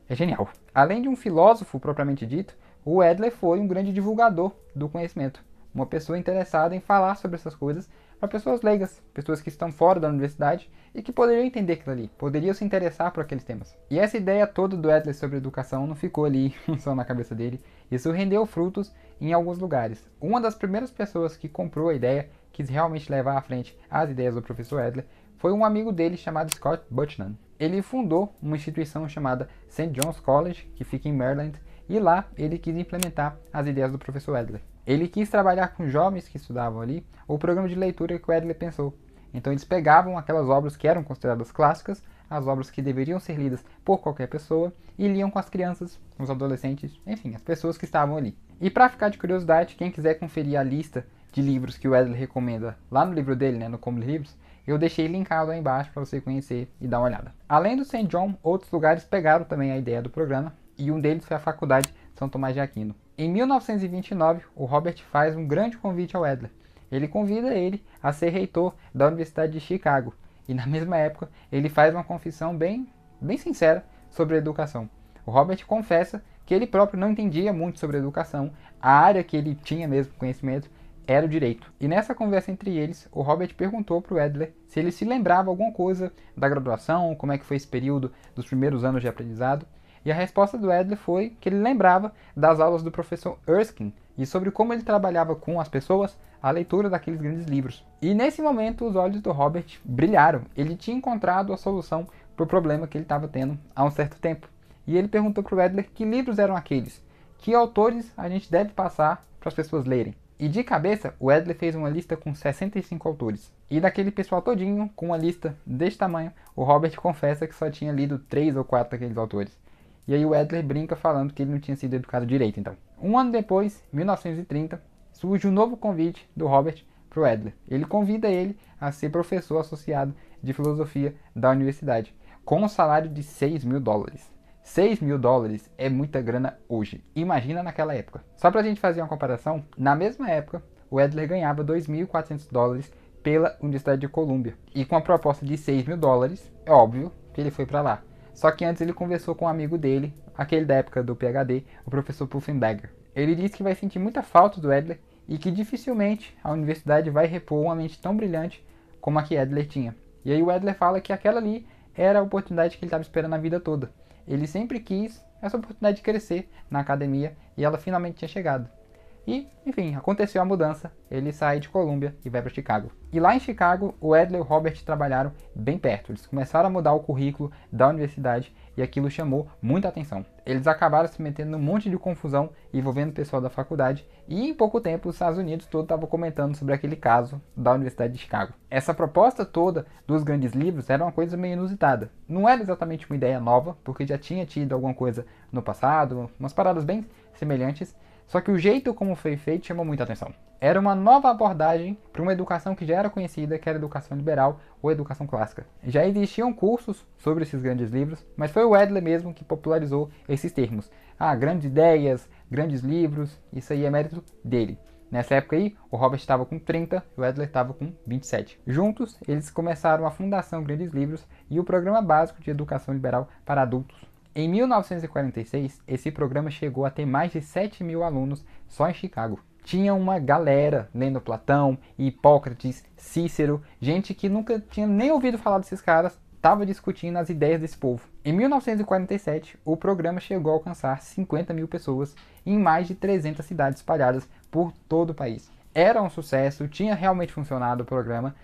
É genial. Além de um filósofo propriamente dito, o Adler foi um grande divulgador do conhecimento, uma pessoa interessada em falar sobre essas coisas para pessoas leigas, pessoas que estão fora da universidade e que poderiam entender aquilo ali, poderiam se interessar por aqueles temas. E essa ideia toda do Edler sobre educação não ficou ali só na cabeça dele, isso rendeu frutos em alguns lugares. Uma das primeiras pessoas que comprou a ideia, quis realmente levar à frente as ideias do professor Edler, foi um amigo dele chamado Scott Buchanan. Ele fundou uma instituição chamada St. John's College, que fica em Maryland, e lá ele quis implementar as ideias do professor Adler. Ele quis trabalhar com jovens que estudavam ali o programa de leitura que o Edley pensou. Então eles pegavam aquelas obras que eram consideradas clássicas, as obras que deveriam ser lidas por qualquer pessoa, e liam com as crianças, os adolescentes, enfim, as pessoas que estavam ali. E para ficar de curiosidade, quem quiser conferir a lista de livros que o Edley recomenda lá no livro dele, né, no Como Livros, eu deixei linkado aí embaixo para você conhecer e dar uma olhada. Além do St. John, outros lugares pegaram também a ideia do programa, e um deles foi a Faculdade São Tomás de Aquino. Em 1929, o Robert faz um grande convite ao Edler. Ele convida ele a ser reitor da Universidade de Chicago, e na mesma época ele faz uma confissão bem, bem sincera sobre a educação. O Robert confessa que ele próprio não entendia muito sobre a educação, a área que ele tinha mesmo conhecimento era o direito. E nessa conversa entre eles, o Robert perguntou para o Edler se ele se lembrava alguma coisa da graduação, como é que foi esse período dos primeiros anos de aprendizado, e a resposta do Edler foi que ele lembrava das aulas do professor Erskine e sobre como ele trabalhava com as pessoas a leitura daqueles grandes livros. E nesse momento os olhos do Robert brilharam. Ele tinha encontrado a solução para o problema que ele estava tendo há um certo tempo. E ele perguntou para o Edler que livros eram aqueles, que autores a gente deve passar para as pessoas lerem. E de cabeça, o Edler fez uma lista com 65 autores. E daquele pessoal todinho, com uma lista desse tamanho, o Robert confessa que só tinha lido 3 ou 4 daqueles autores. E aí o Edler brinca falando que ele não tinha sido educado direito, então. Um ano depois, 1930, surge um novo convite do Robert para o Edler. Ele convida ele a ser professor associado de filosofia da universidade, com um salário de 6 mil dólares. 6 mil dólares é muita grana hoje, imagina naquela época. Só para a gente fazer uma comparação, na mesma época, o Edler ganhava 2.400 dólares pela Universidade de Colômbia. E com a proposta de 6 mil dólares, é óbvio que ele foi para lá. Só que antes ele conversou com um amigo dele, aquele da época do PhD, o professor Puffenberger. Ele disse que vai sentir muita falta do Edler e que dificilmente a universidade vai repor uma mente tão brilhante como a que Edler tinha. E aí o Edler fala que aquela ali era a oportunidade que ele estava esperando a vida toda. Ele sempre quis essa oportunidade de crescer na academia e ela finalmente tinha chegado. E, enfim, aconteceu a mudança, ele sai de Colômbia e vai para Chicago. E lá em Chicago, o Edler e o Robert trabalharam bem perto. Eles começaram a mudar o currículo da universidade e aquilo chamou muita atenção. Eles acabaram se metendo num monte de confusão envolvendo o pessoal da faculdade e em pouco tempo os Estados Unidos todo estava comentando sobre aquele caso da Universidade de Chicago. Essa proposta toda dos grandes livros era uma coisa meio inusitada. Não era exatamente uma ideia nova, porque já tinha tido alguma coisa no passado, umas paradas bem semelhantes, só que o jeito como foi feito chamou muita atenção. Era uma nova abordagem para uma educação que já era conhecida, que era educação liberal ou educação clássica. Já existiam cursos sobre esses grandes livros, mas foi o Edler mesmo que popularizou esses termos. Ah, grandes ideias, grandes livros, isso aí é mérito dele. Nessa época aí, o Robert estava com 30 e o Edler estava com 27. Juntos, eles começaram a Fundação Grandes Livros e o Programa Básico de Educação Liberal para Adultos em 1946, esse programa chegou a ter mais de 7 mil alunos só em Chicago. Tinha uma galera lendo Platão, Hipócrates, Cícero, gente que nunca tinha nem ouvido falar desses caras, estava discutindo as ideias desse povo. Em 1947, o programa chegou a alcançar 50 mil pessoas em mais de 300 cidades espalhadas por todo o país. Era um sucesso, tinha realmente funcionado o programa,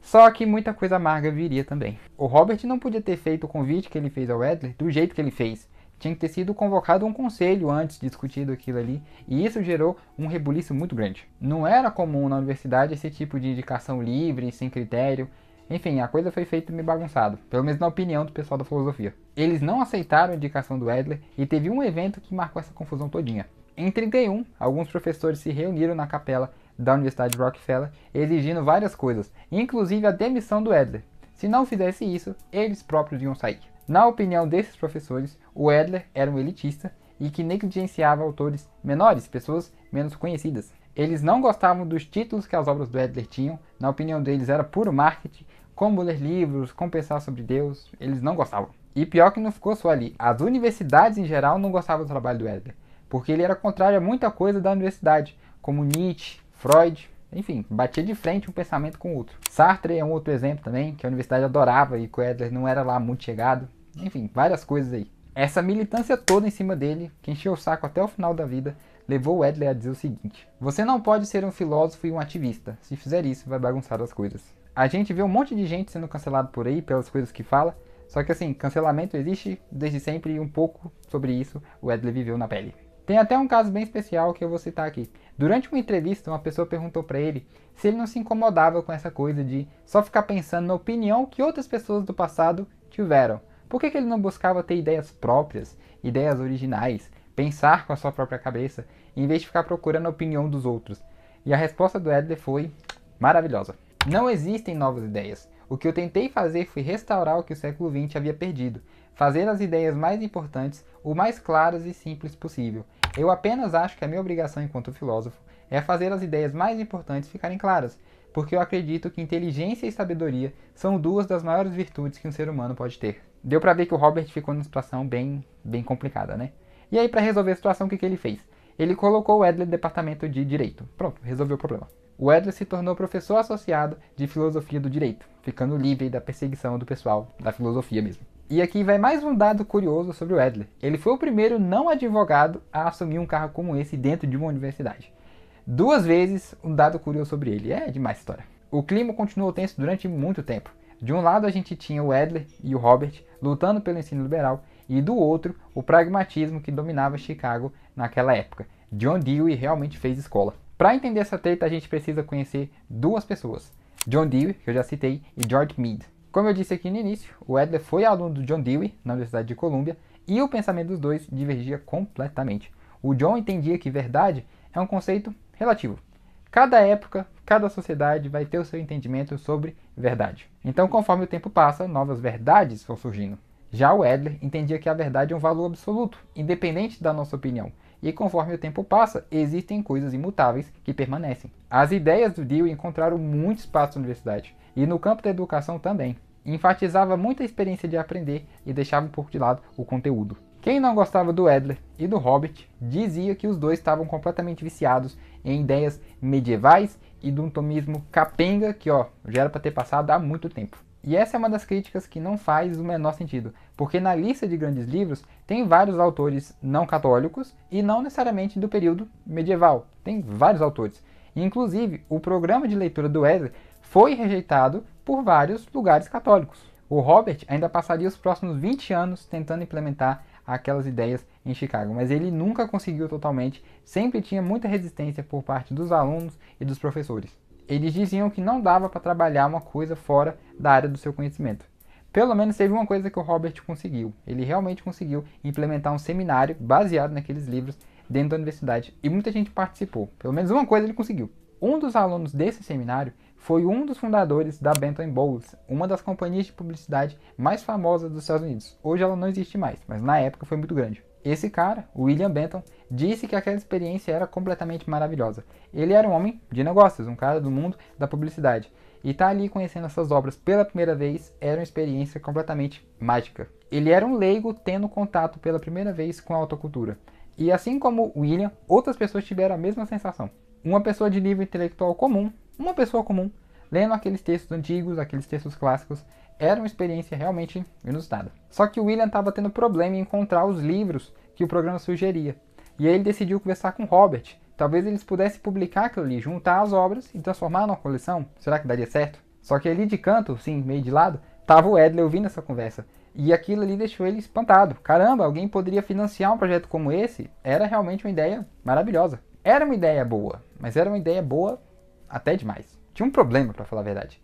só que muita coisa amarga viria também. O Robert não podia ter feito o convite que ele fez ao Edler do jeito que ele fez. Tinha que ter sido convocado um conselho antes, discutido aquilo ali, e isso gerou um rebuliço muito grande. Não era comum na universidade esse tipo de indicação livre, sem critério. Enfim, a coisa foi feita meio bagunçado, pelo menos na opinião do pessoal da filosofia. Eles não aceitaram a indicação do Edler e teve um evento que marcou essa confusão todinha. Em 31, alguns professores se reuniram na capela da Universidade de Rockefeller, exigindo várias coisas, inclusive a demissão do Edler. Se não fizesse isso, eles próprios iam sair. Na opinião desses professores, o Edler era um elitista e que negligenciava autores menores, pessoas menos conhecidas. Eles não gostavam dos títulos que as obras do Edler tinham, na opinião deles era puro marketing, como ler livros, como pensar sobre Deus, eles não gostavam. E pior que não ficou só ali, as universidades em geral não gostavam do trabalho do Edler, porque ele era contrário a muita coisa da universidade, como Nietzsche, Freud, enfim, batia de frente um pensamento com o outro. Sartre é um outro exemplo também, que a universidade adorava e que o Adler não era lá muito chegado. Enfim, várias coisas aí. Essa militância toda em cima dele, que encheu o saco até o final da vida, levou o Adler a dizer o seguinte: Você não pode ser um filósofo e um ativista. Se fizer isso, vai bagunçar as coisas. A gente vê um monte de gente sendo cancelado por aí pelas coisas que fala, só que assim, cancelamento existe desde sempre e um pouco sobre isso o Adler viveu na pele. Tem até um caso bem especial que eu vou citar aqui. Durante uma entrevista, uma pessoa perguntou para ele se ele não se incomodava com essa coisa de só ficar pensando na opinião que outras pessoas do passado tiveram. Por que, que ele não buscava ter ideias próprias, ideias originais, pensar com a sua própria cabeça, em vez de ficar procurando a opinião dos outros? E a resposta do Edler foi maravilhosa. Não existem novas ideias. O que eu tentei fazer foi restaurar o que o século XX havia perdido, fazer as ideias mais importantes o mais claras e simples possível, eu apenas acho que a minha obrigação enquanto filósofo é fazer as ideias mais importantes ficarem claras, porque eu acredito que inteligência e sabedoria são duas das maiores virtudes que um ser humano pode ter. Deu para ver que o Robert ficou numa situação bem, bem complicada, né? E aí, para resolver a situação, o que, que ele fez? Ele colocou o Edler no departamento de direito. Pronto, resolveu o problema. O Edler se tornou professor associado de filosofia do direito, ficando livre da perseguição do pessoal da filosofia mesmo. E aqui vai mais um dado curioso sobre o Adler. Ele foi o primeiro não advogado a assumir um carro como esse dentro de uma universidade. Duas vezes um dado curioso sobre ele. É demais história. O clima continuou tenso durante muito tempo. De um lado a gente tinha o Adler e o Robert lutando pelo ensino liberal e do outro o pragmatismo que dominava Chicago naquela época. John Dewey realmente fez escola. Para entender essa treta a gente precisa conhecer duas pessoas, John Dewey, que eu já citei, e George Meade. Como eu disse aqui no início, o Adler foi aluno do John Dewey na Universidade de Colômbia e o pensamento dos dois divergia completamente. O John entendia que verdade é um conceito relativo. Cada época, cada sociedade vai ter o seu entendimento sobre verdade. Então, conforme o tempo passa, novas verdades vão surgindo. Já o Adler entendia que a verdade é um valor absoluto, independente da nossa opinião. E conforme o tempo passa, existem coisas imutáveis que permanecem. As ideias do Dewey encontraram muito espaço na universidade. E no campo da educação também. Enfatizava muito a experiência de aprender e deixava um pouco de lado o conteúdo. Quem não gostava do Edler e do Hobbit dizia que os dois estavam completamente viciados em ideias medievais e de um tomismo capenga que ó, já era para ter passado há muito tempo. E essa é uma das críticas que não faz o menor sentido, porque na lista de grandes livros tem vários autores não católicos e não necessariamente do período medieval. Tem vários autores. Inclusive, o programa de leitura do Edler foi rejeitado por vários lugares católicos. O Robert ainda passaria os próximos 20 anos tentando implementar aquelas ideias em Chicago, mas ele nunca conseguiu totalmente, sempre tinha muita resistência por parte dos alunos e dos professores. Eles diziam que não dava para trabalhar uma coisa fora da área do seu conhecimento. Pelo menos teve uma coisa que o Robert conseguiu. Ele realmente conseguiu implementar um seminário baseado naqueles livros dentro da universidade e muita gente participou. Pelo menos uma coisa ele conseguiu. Um dos alunos desse seminário foi um dos fundadores da Benton Bowles, uma das companhias de publicidade mais famosas dos Estados Unidos. Hoje ela não existe mais, mas na época foi muito grande. Esse cara, William Benton, disse que aquela experiência era completamente maravilhosa. Ele era um homem de negócios, um cara do mundo da publicidade. E estar tá ali conhecendo essas obras pela primeira vez era uma experiência completamente mágica. Ele era um leigo tendo contato pela primeira vez com a autocultura. E assim como William, outras pessoas tiveram a mesma sensação. Uma pessoa de nível intelectual comum uma pessoa comum, lendo aqueles textos antigos, aqueles textos clássicos, era uma experiência realmente inusitada. Só que o William estava tendo problema em encontrar os livros que o programa sugeria, e aí ele decidiu conversar com Robert. Talvez eles pudessem publicar aquilo ali, juntar as obras e transformar numa coleção. Será que daria certo? Só que ali de canto, sim, meio de lado, estava o Edley ouvindo essa conversa. E aquilo ali deixou ele espantado. Caramba, alguém poderia financiar um projeto como esse? Era realmente uma ideia maravilhosa. Era uma ideia boa, mas era uma ideia boa até demais. Tinha um problema, para falar a verdade.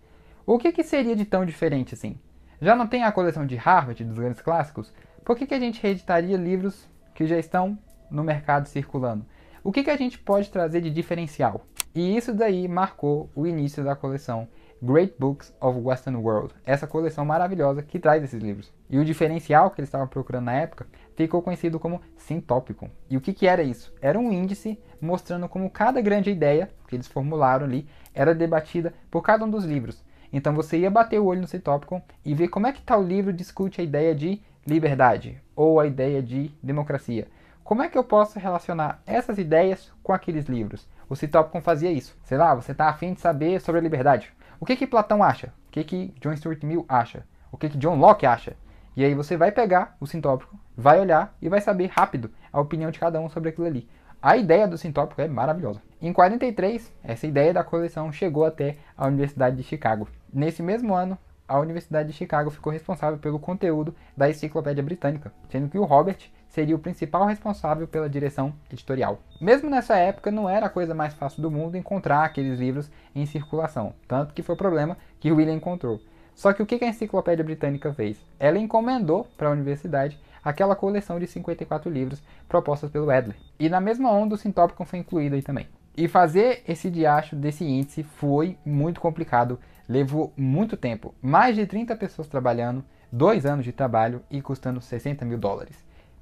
O que, que seria de tão diferente assim? Já não tem a coleção de Harvard dos grandes clássicos? Por que, que a gente reeditaria livros que já estão no mercado circulando? O que, que a gente pode trazer de diferencial? E isso daí marcou o início da coleção Great Books of Western World, essa coleção maravilhosa que traz esses livros. E o diferencial que eles estavam procurando na época ficou conhecido como sintópico. E o que, que era isso? Era um índice mostrando como cada grande ideia que eles formularam ali era debatida por cada um dos livros. Então você ia bater o olho no sintópico e ver como é que tal livro discute a ideia de liberdade ou a ideia de democracia. Como é que eu posso relacionar essas ideias com aqueles livros? O sintópico fazia isso. Sei lá, você está afim de saber sobre a liberdade. O que que Platão acha? O que que John Stuart Mill acha? O que que John Locke acha? E aí você vai pegar o Sintópico vai olhar e vai saber rápido a opinião de cada um sobre aquilo ali. A ideia do Sintópico é maravilhosa. Em 43, essa ideia da coleção chegou até a Universidade de Chicago. Nesse mesmo ano, a Universidade de Chicago ficou responsável pelo conteúdo da Enciclopédia Britânica, sendo que o Robert seria o principal responsável pela direção editorial. Mesmo nessa época, não era a coisa mais fácil do mundo encontrar aqueles livros em circulação, tanto que foi o problema que William encontrou. Só que o que a Enciclopédia Britânica fez? Ela encomendou para a universidade aquela coleção de 54 livros propostas pelo Edler. E na mesma onda o Sintópico foi incluído aí também. E fazer esse diacho desse índice foi muito complicado, levou muito tempo, mais de 30 pessoas trabalhando, dois anos de trabalho e custando 60 mil dólares.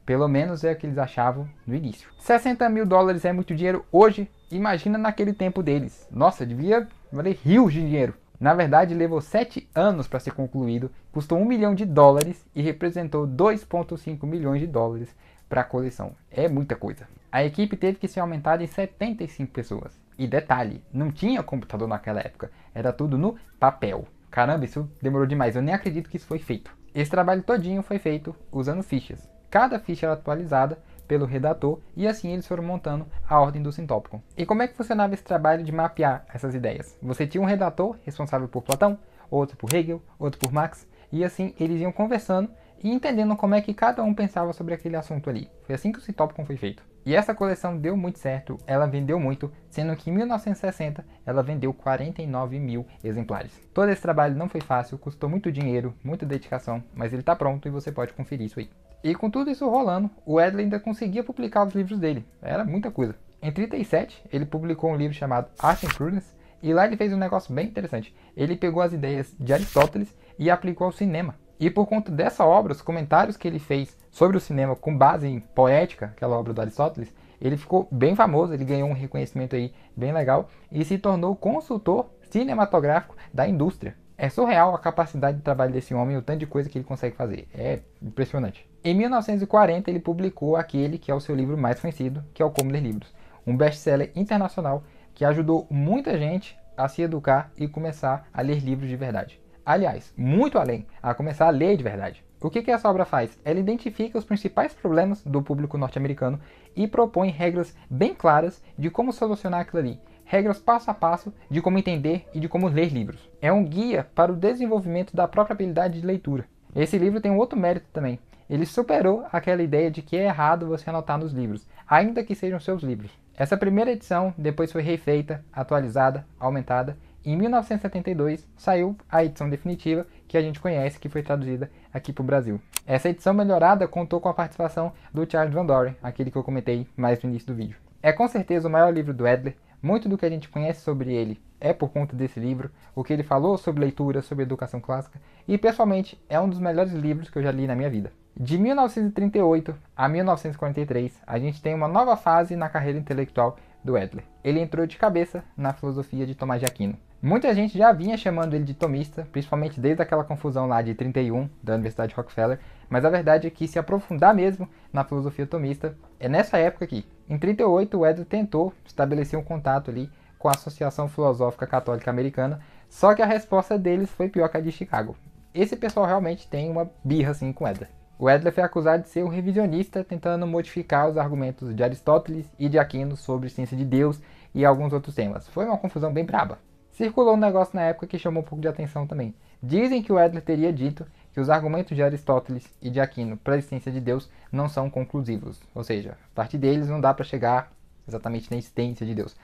Pelo menos é o que eles achavam no início. 60 mil dólares é muito dinheiro hoje, imagina naquele tempo deles. Nossa, devia valer rios de dinheiro. Na verdade, levou 7 anos para ser concluído, custou 1 milhão de dólares e representou 2,5 milhões de dólares para a coleção. É muita coisa. A equipe teve que ser aumentada em 75 pessoas. E detalhe, não tinha computador naquela época, era tudo no papel. Caramba, isso demorou demais, eu nem acredito que isso foi feito. Esse trabalho todinho foi feito usando fichas. Cada ficha era atualizada pelo redator e assim eles foram montando a ordem do sintópico. E como é que funcionava esse trabalho de mapear essas ideias? Você tinha um redator responsável por Platão, outro por Hegel, outro por Marx, e assim eles iam conversando e entendendo como é que cada um pensava sobre aquele assunto ali. Foi assim que o Sintópico foi feito. E essa coleção deu muito certo, ela vendeu muito, sendo que em 1960 ela vendeu 49 mil exemplares. Todo esse trabalho não foi fácil, custou muito dinheiro, muita dedicação, mas ele está pronto e você pode conferir isso aí. E com tudo isso rolando, o Edley ainda conseguia publicar os livros dele, era muita coisa. Em 37, ele publicou um livro chamado Art and Prudence, e lá ele fez um negócio bem interessante. Ele pegou as ideias de Aristóteles e aplicou ao cinema. E por conta dessa obra, os comentários que ele fez sobre o cinema com base em Poética, aquela obra do Aristóteles, ele ficou bem famoso, ele ganhou um reconhecimento aí bem legal e se tornou consultor cinematográfico da indústria. É surreal a capacidade de trabalho desse homem e o tanto de coisa que ele consegue fazer. É impressionante. Em 1940, ele publicou aquele que é o seu livro mais conhecido, que é o Como Ler Livros, um best-seller internacional que ajudou muita gente a se educar e começar a ler livros de verdade. Aliás, muito além, a começar a ler de verdade. O que, que essa obra faz? Ela identifica os principais problemas do público norte-americano e propõe regras bem claras de como solucionar aquilo ali, regras passo a passo de como entender e de como ler livros. É um guia para o desenvolvimento da própria habilidade de leitura. Esse livro tem um outro mérito também, ele superou aquela ideia de que é errado você anotar nos livros, ainda que sejam seus livros. Essa primeira edição depois foi refeita, atualizada, aumentada. Em 1972 saiu a edição definitiva que a gente conhece, que foi traduzida aqui para o Brasil. Essa edição melhorada contou com a participação do Charles Van Doren, aquele que eu comentei mais no início do vídeo. É com certeza o maior livro do Edler. Muito do que a gente conhece sobre ele é por conta desse livro, o que ele falou sobre leitura, sobre educação clássica, e pessoalmente é um dos melhores livros que eu já li na minha vida. De 1938 a 1943, a gente tem uma nova fase na carreira intelectual do Edler. Ele entrou de cabeça na filosofia de Tomás de Aquino. Muita gente já vinha chamando ele de tomista, principalmente desde aquela confusão lá de 31 da Universidade Rockefeller, mas a verdade é que se aprofundar mesmo na filosofia tomista é nessa época aqui. Em 38, o Edler tentou estabelecer um contato ali com a Associação Filosófica Católica Americana, só que a resposta deles foi pior que a de Chicago. Esse pessoal realmente tem uma birra assim com o Edler. O Edler foi acusado de ser um revisionista tentando modificar os argumentos de Aristóteles e de Aquino sobre ciência de Deus e alguns outros temas. Foi uma confusão bem braba. Circulou um negócio na época que chamou um pouco de atenção também. Dizem que o Edler teria dito que os argumentos de Aristóteles e de Aquino para a existência de Deus não são conclusivos, ou seja, a partir deles não dá para chegar exatamente na existência de Deus.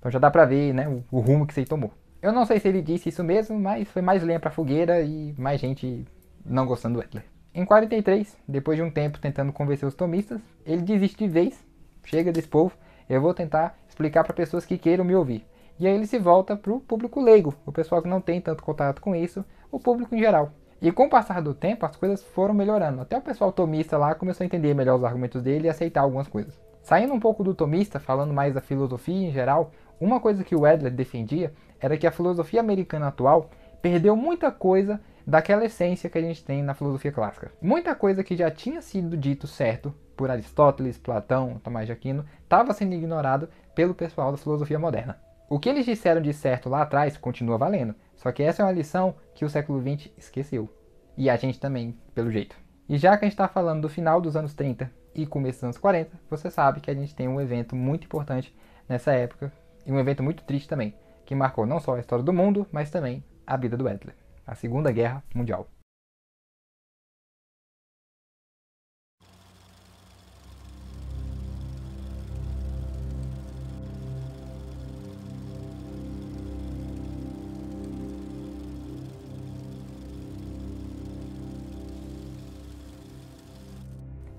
Então já dá para ver né, o, o, rumo que você tomou. Eu não sei se ele disse isso mesmo, mas foi mais lenha para fogueira e mais gente não gostando do Edler. Em 43, depois de um tempo tentando convencer os tomistas, ele desiste de vez, chega desse povo, eu vou tentar explicar para pessoas que queiram me ouvir. E aí ele se volta para o público leigo, o pessoal que não tem tanto contato com isso, o público em geral. E com o passar do tempo, as coisas foram melhorando. Até o pessoal tomista lá começou a entender melhor os argumentos dele e aceitar algumas coisas. Saindo um pouco do tomista, falando mais da filosofia em geral, uma coisa que o Adler defendia era que a filosofia americana atual perdeu muita coisa daquela essência que a gente tem na filosofia clássica. Muita coisa que já tinha sido dito certo por Aristóteles, Platão, Tomás de Aquino, estava sendo ignorado pelo pessoal da filosofia moderna. O que eles disseram de certo lá atrás continua valendo, só que essa é uma lição que o século XX esqueceu. E a gente também, pelo jeito. E já que a gente está falando do final dos anos 30 e começo dos anos 40, você sabe que a gente tem um evento muito importante nessa época, e um evento muito triste também, que marcou não só a história do mundo, mas também a vida do Adler a Segunda Guerra Mundial.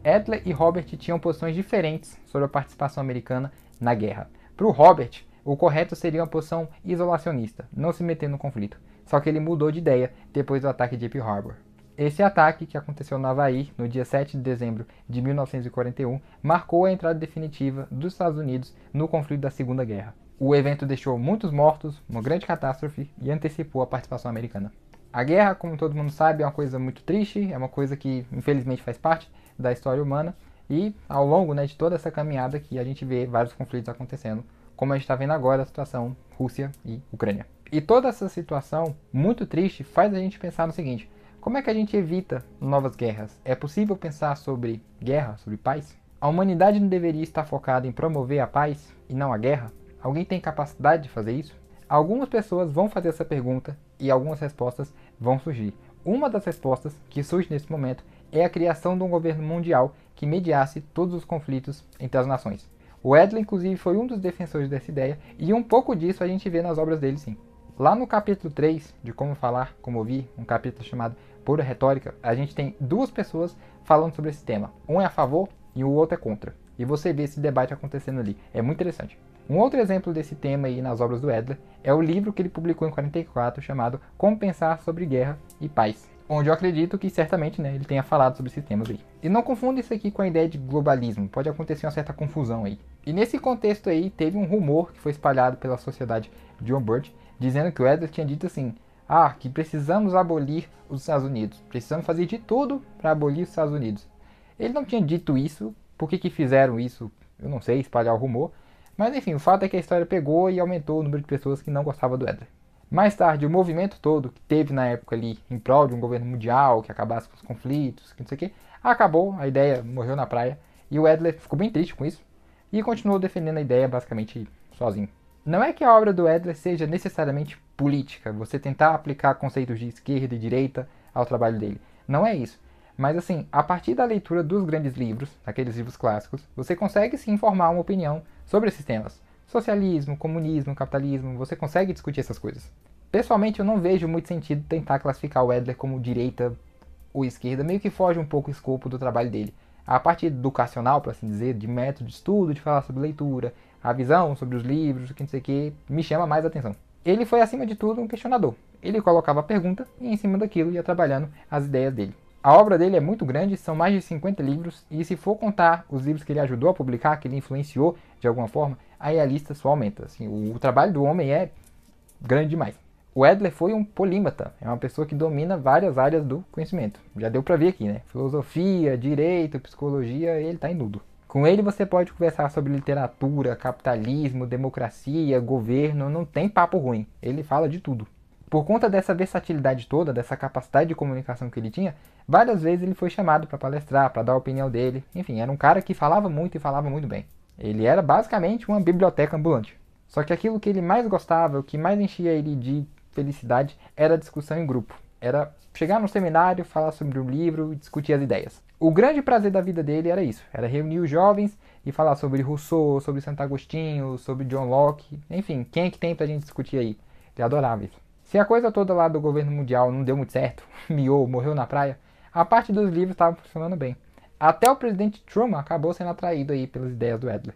Edler e Robert tinham posições diferentes sobre a participação americana na guerra. Para o Robert, o correto seria uma posição isolacionista, não se meter no conflito só que ele mudou de ideia depois do ataque de Pearl Harbor. Esse ataque, que aconteceu no Havaí no dia 7 de dezembro de 1941, marcou a entrada definitiva dos Estados Unidos no conflito da Segunda Guerra. O evento deixou muitos mortos, uma grande catástrofe e antecipou a participação americana. A guerra, como todo mundo sabe, é uma coisa muito triste, é uma coisa que infelizmente faz parte da história humana e ao longo né, de toda essa caminhada que a gente vê vários conflitos acontecendo, como a gente está vendo agora a situação Rússia e Ucrânia. E toda essa situação muito triste faz a gente pensar no seguinte: como é que a gente evita novas guerras? É possível pensar sobre guerra, sobre paz? A humanidade não deveria estar focada em promover a paz e não a guerra? Alguém tem capacidade de fazer isso? Algumas pessoas vão fazer essa pergunta e algumas respostas vão surgir. Uma das respostas que surge nesse momento é a criação de um governo mundial que mediasse todos os conflitos entre as nações. O Edler, inclusive, foi um dos defensores dessa ideia, e um pouco disso a gente vê nas obras dele, sim. Lá no capítulo 3 de Como Falar, Como Ouvir, um capítulo chamado Pura Retórica, a gente tem duas pessoas falando sobre esse tema. Um é a favor e o outro é contra. E você vê esse debate acontecendo ali. É muito interessante. Um outro exemplo desse tema aí nas obras do Edler é o livro que ele publicou em 44 chamado Como Pensar sobre Guerra e Paz, onde eu acredito que certamente né, ele tenha falado sobre esses temas aí. E não confunda isso aqui com a ideia de globalismo, pode acontecer uma certa confusão aí. E nesse contexto aí teve um rumor que foi espalhado pela sociedade John Birch dizendo que o Edwards tinha dito assim: ah, que precisamos abolir os Estados Unidos, precisamos fazer de tudo para abolir os Estados Unidos. Ele não tinha dito isso, por que, que fizeram isso, eu não sei, espalhar o rumor, mas enfim, o fato é que a história pegou e aumentou o número de pessoas que não gostavam do Edwards. Mais tarde, o movimento todo que teve na época ali em prol de um governo mundial que acabasse com os conflitos, que não sei o que, acabou, a ideia morreu na praia e o Edler ficou bem triste com isso e continuou defendendo a ideia basicamente sozinho. Não é que a obra do Edler seja necessariamente política, você tentar aplicar conceitos de esquerda e direita ao trabalho dele. Não é isso. Mas assim, a partir da leitura dos grandes livros, aqueles livros clássicos, você consegue se informar uma opinião sobre esses temas. Socialismo, comunismo, capitalismo, você consegue discutir essas coisas. Pessoalmente, eu não vejo muito sentido tentar classificar o Edler como direita ou esquerda, meio que foge um pouco o escopo do trabalho dele. A parte educacional, para assim dizer, de método de estudo, de falar sobre leitura, a visão sobre os livros, que não sei o que, me chama mais atenção. Ele foi, acima de tudo, um questionador. Ele colocava a pergunta e, em cima daquilo, ia trabalhando as ideias dele. A obra dele é muito grande, são mais de 50 livros, e se for contar os livros que ele ajudou a publicar, que ele influenciou de alguma forma, aí a lista só aumenta. Assim, o, o trabalho do homem é grande demais. O Edler foi um polímata, é uma pessoa que domina várias áreas do conhecimento. Já deu para ver aqui, né? Filosofia, direito, psicologia, ele tá em tudo. Com ele você pode conversar sobre literatura, capitalismo, democracia, governo, não tem papo ruim. Ele fala de tudo. Por conta dessa versatilidade toda, dessa capacidade de comunicação que ele tinha, várias vezes ele foi chamado para palestrar, para dar a opinião dele. Enfim, era um cara que falava muito e falava muito bem. Ele era basicamente uma biblioteca ambulante. Só que aquilo que ele mais gostava, o que mais enchia ele de felicidade, era a discussão em grupo. Era chegar no seminário, falar sobre um livro e discutir as ideias o grande prazer da vida dele era isso, era reunir os jovens e falar sobre Rousseau, sobre Santo Agostinho, sobre John Locke, enfim, quem é que tem pra gente discutir aí? Ele adorava isso. Se a coisa toda lá do governo mundial não deu muito certo, miou, morreu na praia, a parte dos livros estava funcionando bem. Até o presidente Truman acabou sendo atraído aí pelas ideias do Adler.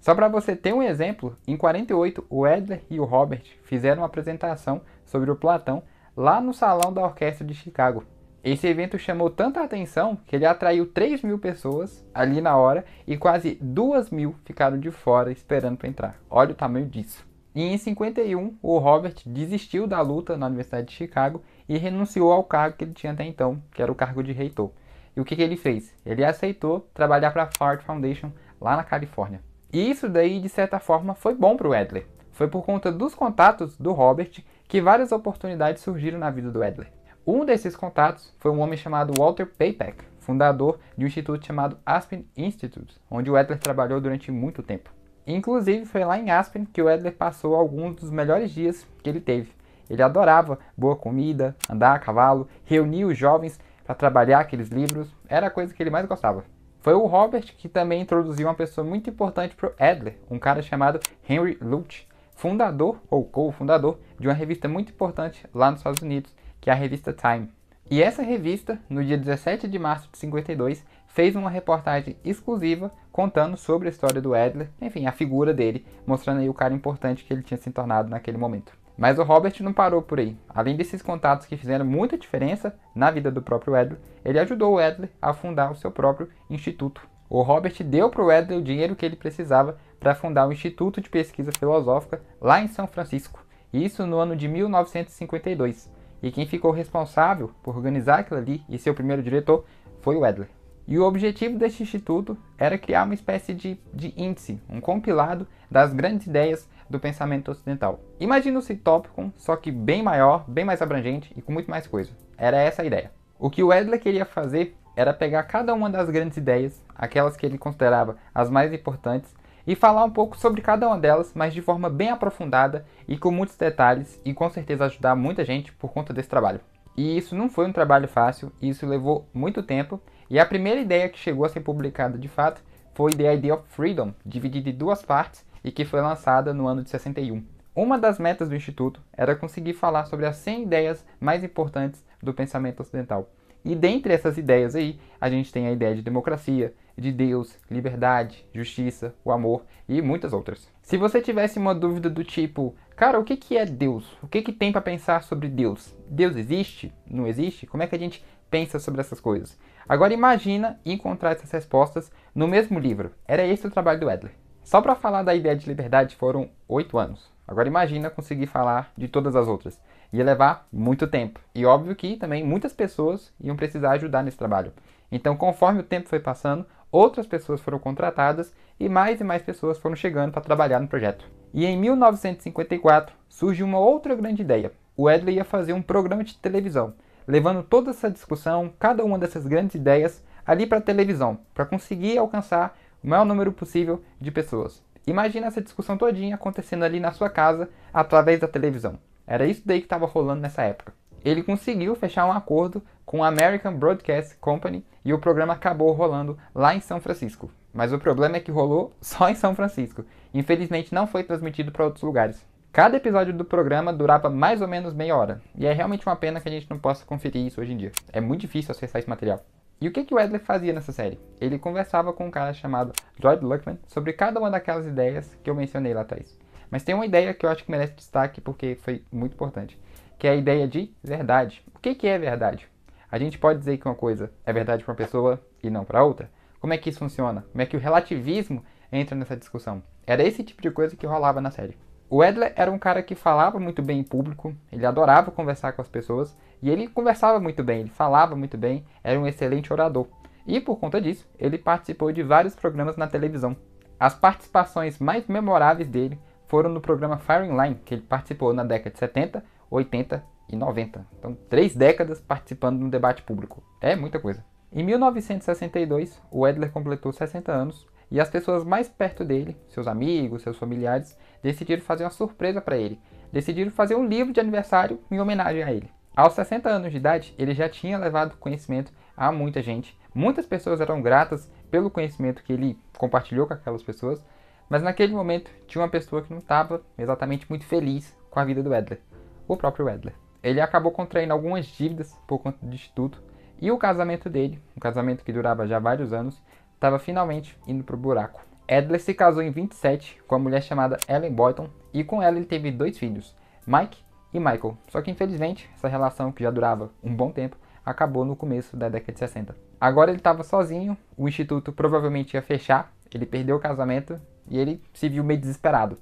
Só para você ter um exemplo, em 48 o Adler e o Robert fizeram uma apresentação sobre o Platão lá no Salão da Orquestra de Chicago. Esse evento chamou tanta atenção que ele atraiu 3 mil pessoas ali na hora e quase 2 mil ficaram de fora esperando para entrar. Olha o tamanho disso. E em 51, o Robert desistiu da luta na Universidade de Chicago e renunciou ao cargo que ele tinha até então, que era o cargo de reitor. E o que, que ele fez? Ele aceitou trabalhar para a Ford Foundation lá na Califórnia. E isso daí, de certa forma, foi bom para o Edler. Foi por conta dos contatos do Robert que várias oportunidades surgiram na vida do Edler. Um desses contatos foi um homem chamado Walter Paypack, fundador de um instituto chamado Aspen Institute, onde o Edler trabalhou durante muito tempo. Inclusive, foi lá em Aspen que o Edler passou alguns dos melhores dias que ele teve. Ele adorava boa comida, andar a cavalo, reunir os jovens para trabalhar aqueles livros, era a coisa que ele mais gostava. Foi o Robert que também introduziu uma pessoa muito importante para o Edler, um cara chamado Henry Lute, fundador ou co-fundador de uma revista muito importante lá nos Estados Unidos, que é a revista Time. E essa revista, no dia 17 de março de 52, fez uma reportagem exclusiva contando sobre a história do Adler, enfim, a figura dele, mostrando aí o cara importante que ele tinha se tornado naquele momento. Mas o Robert não parou por aí. Além desses contatos que fizeram muita diferença na vida do próprio Adler, ele ajudou o Adler a fundar o seu próprio instituto, o Robert deu para o Edler o dinheiro que ele precisava para fundar o Instituto de Pesquisa Filosófica lá em São Francisco, isso no ano de 1952. E quem ficou responsável por organizar aquilo ali e seu primeiro diretor foi o Edler. E o objetivo deste instituto era criar uma espécie de, de índice, um compilado das grandes ideias do pensamento ocidental. Imagina esse tópico, só que bem maior, bem mais abrangente e com muito mais coisa. Era essa a ideia. O que o Edler queria fazer era pegar cada uma das grandes ideias, aquelas que ele considerava as mais importantes, e falar um pouco sobre cada uma delas, mas de forma bem aprofundada e com muitos detalhes, e com certeza ajudar muita gente por conta desse trabalho. E isso não foi um trabalho fácil, isso levou muito tempo, e a primeira ideia que chegou a ser publicada de fato foi The Idea of Freedom, dividida em duas partes e que foi lançada no ano de 61. Uma das metas do Instituto era conseguir falar sobre as 100 ideias mais importantes do pensamento ocidental. E dentre essas ideias aí, a gente tem a ideia de democracia, de Deus, liberdade, justiça, o amor e muitas outras. Se você tivesse uma dúvida do tipo, cara, o que, que é Deus? O que, que tem para pensar sobre Deus? Deus existe? Não existe? Como é que a gente pensa sobre essas coisas? Agora imagina encontrar essas respostas no mesmo livro. Era esse o trabalho do Edler. Só para falar da ideia de liberdade foram oito anos. Agora imagina conseguir falar de todas as outras ia levar muito tempo. E óbvio que também muitas pessoas iam precisar ajudar nesse trabalho. Então, conforme o tempo foi passando, outras pessoas foram contratadas e mais e mais pessoas foram chegando para trabalhar no projeto. E em 1954 surge uma outra grande ideia. O Edley ia fazer um programa de televisão, levando toda essa discussão, cada uma dessas grandes ideias, ali para a televisão, para conseguir alcançar o maior número possível de pessoas. Imagina essa discussão todinha acontecendo ali na sua casa através da televisão. Era isso daí que estava rolando nessa época. Ele conseguiu fechar um acordo com a American Broadcast Company e o programa acabou rolando lá em São Francisco. Mas o problema é que rolou só em São Francisco. Infelizmente não foi transmitido para outros lugares. Cada episódio do programa durava mais ou menos meia hora, e é realmente uma pena que a gente não possa conferir isso hoje em dia. É muito difícil acessar esse material. E o que, que o Edler fazia nessa série? Ele conversava com um cara chamado Lloyd Luckman sobre cada uma daquelas ideias que eu mencionei lá atrás. Mas tem uma ideia que eu acho que merece destaque porque foi muito importante, que é a ideia de verdade. O que, que é verdade? A gente pode dizer que uma coisa é verdade para uma pessoa e não para outra? Como é que isso funciona? Como é que o relativismo entra nessa discussão? Era esse tipo de coisa que rolava na série. O Edler era um cara que falava muito bem em público, ele adorava conversar com as pessoas e ele conversava muito bem, ele falava muito bem, era um excelente orador. E por conta disso, ele participou de vários programas na televisão. As participações mais memoráveis dele foram no programa Firing Line, que ele participou na década de 70, 80 e 90. Então, três décadas participando no debate público. É muita coisa. Em 1962, o Edler completou 60 anos e as pessoas mais perto dele, seus amigos, seus familiares, decidiram fazer uma surpresa para ele. Decidiram fazer um livro de aniversário em homenagem a ele. Aos 60 anos de idade, ele já tinha levado conhecimento a muita gente. Muitas pessoas eram gratas pelo conhecimento que ele compartilhou com aquelas pessoas, mas naquele momento tinha uma pessoa que não estava exatamente muito feliz com a vida do Edler, o próprio Edler. Ele acabou contraindo algumas dívidas por conta do instituto e o casamento dele, um casamento que durava já vários anos, estava finalmente indo pro buraco. Edler se casou em 27 com uma mulher chamada Ellen Boyton e com ela ele teve dois filhos, Mike e Michael. Só que infelizmente essa relação que já durava um bom tempo acabou no começo da década de 60. Agora ele estava sozinho, o instituto provavelmente ia fechar, ele perdeu o casamento e ele se viu meio desesperado.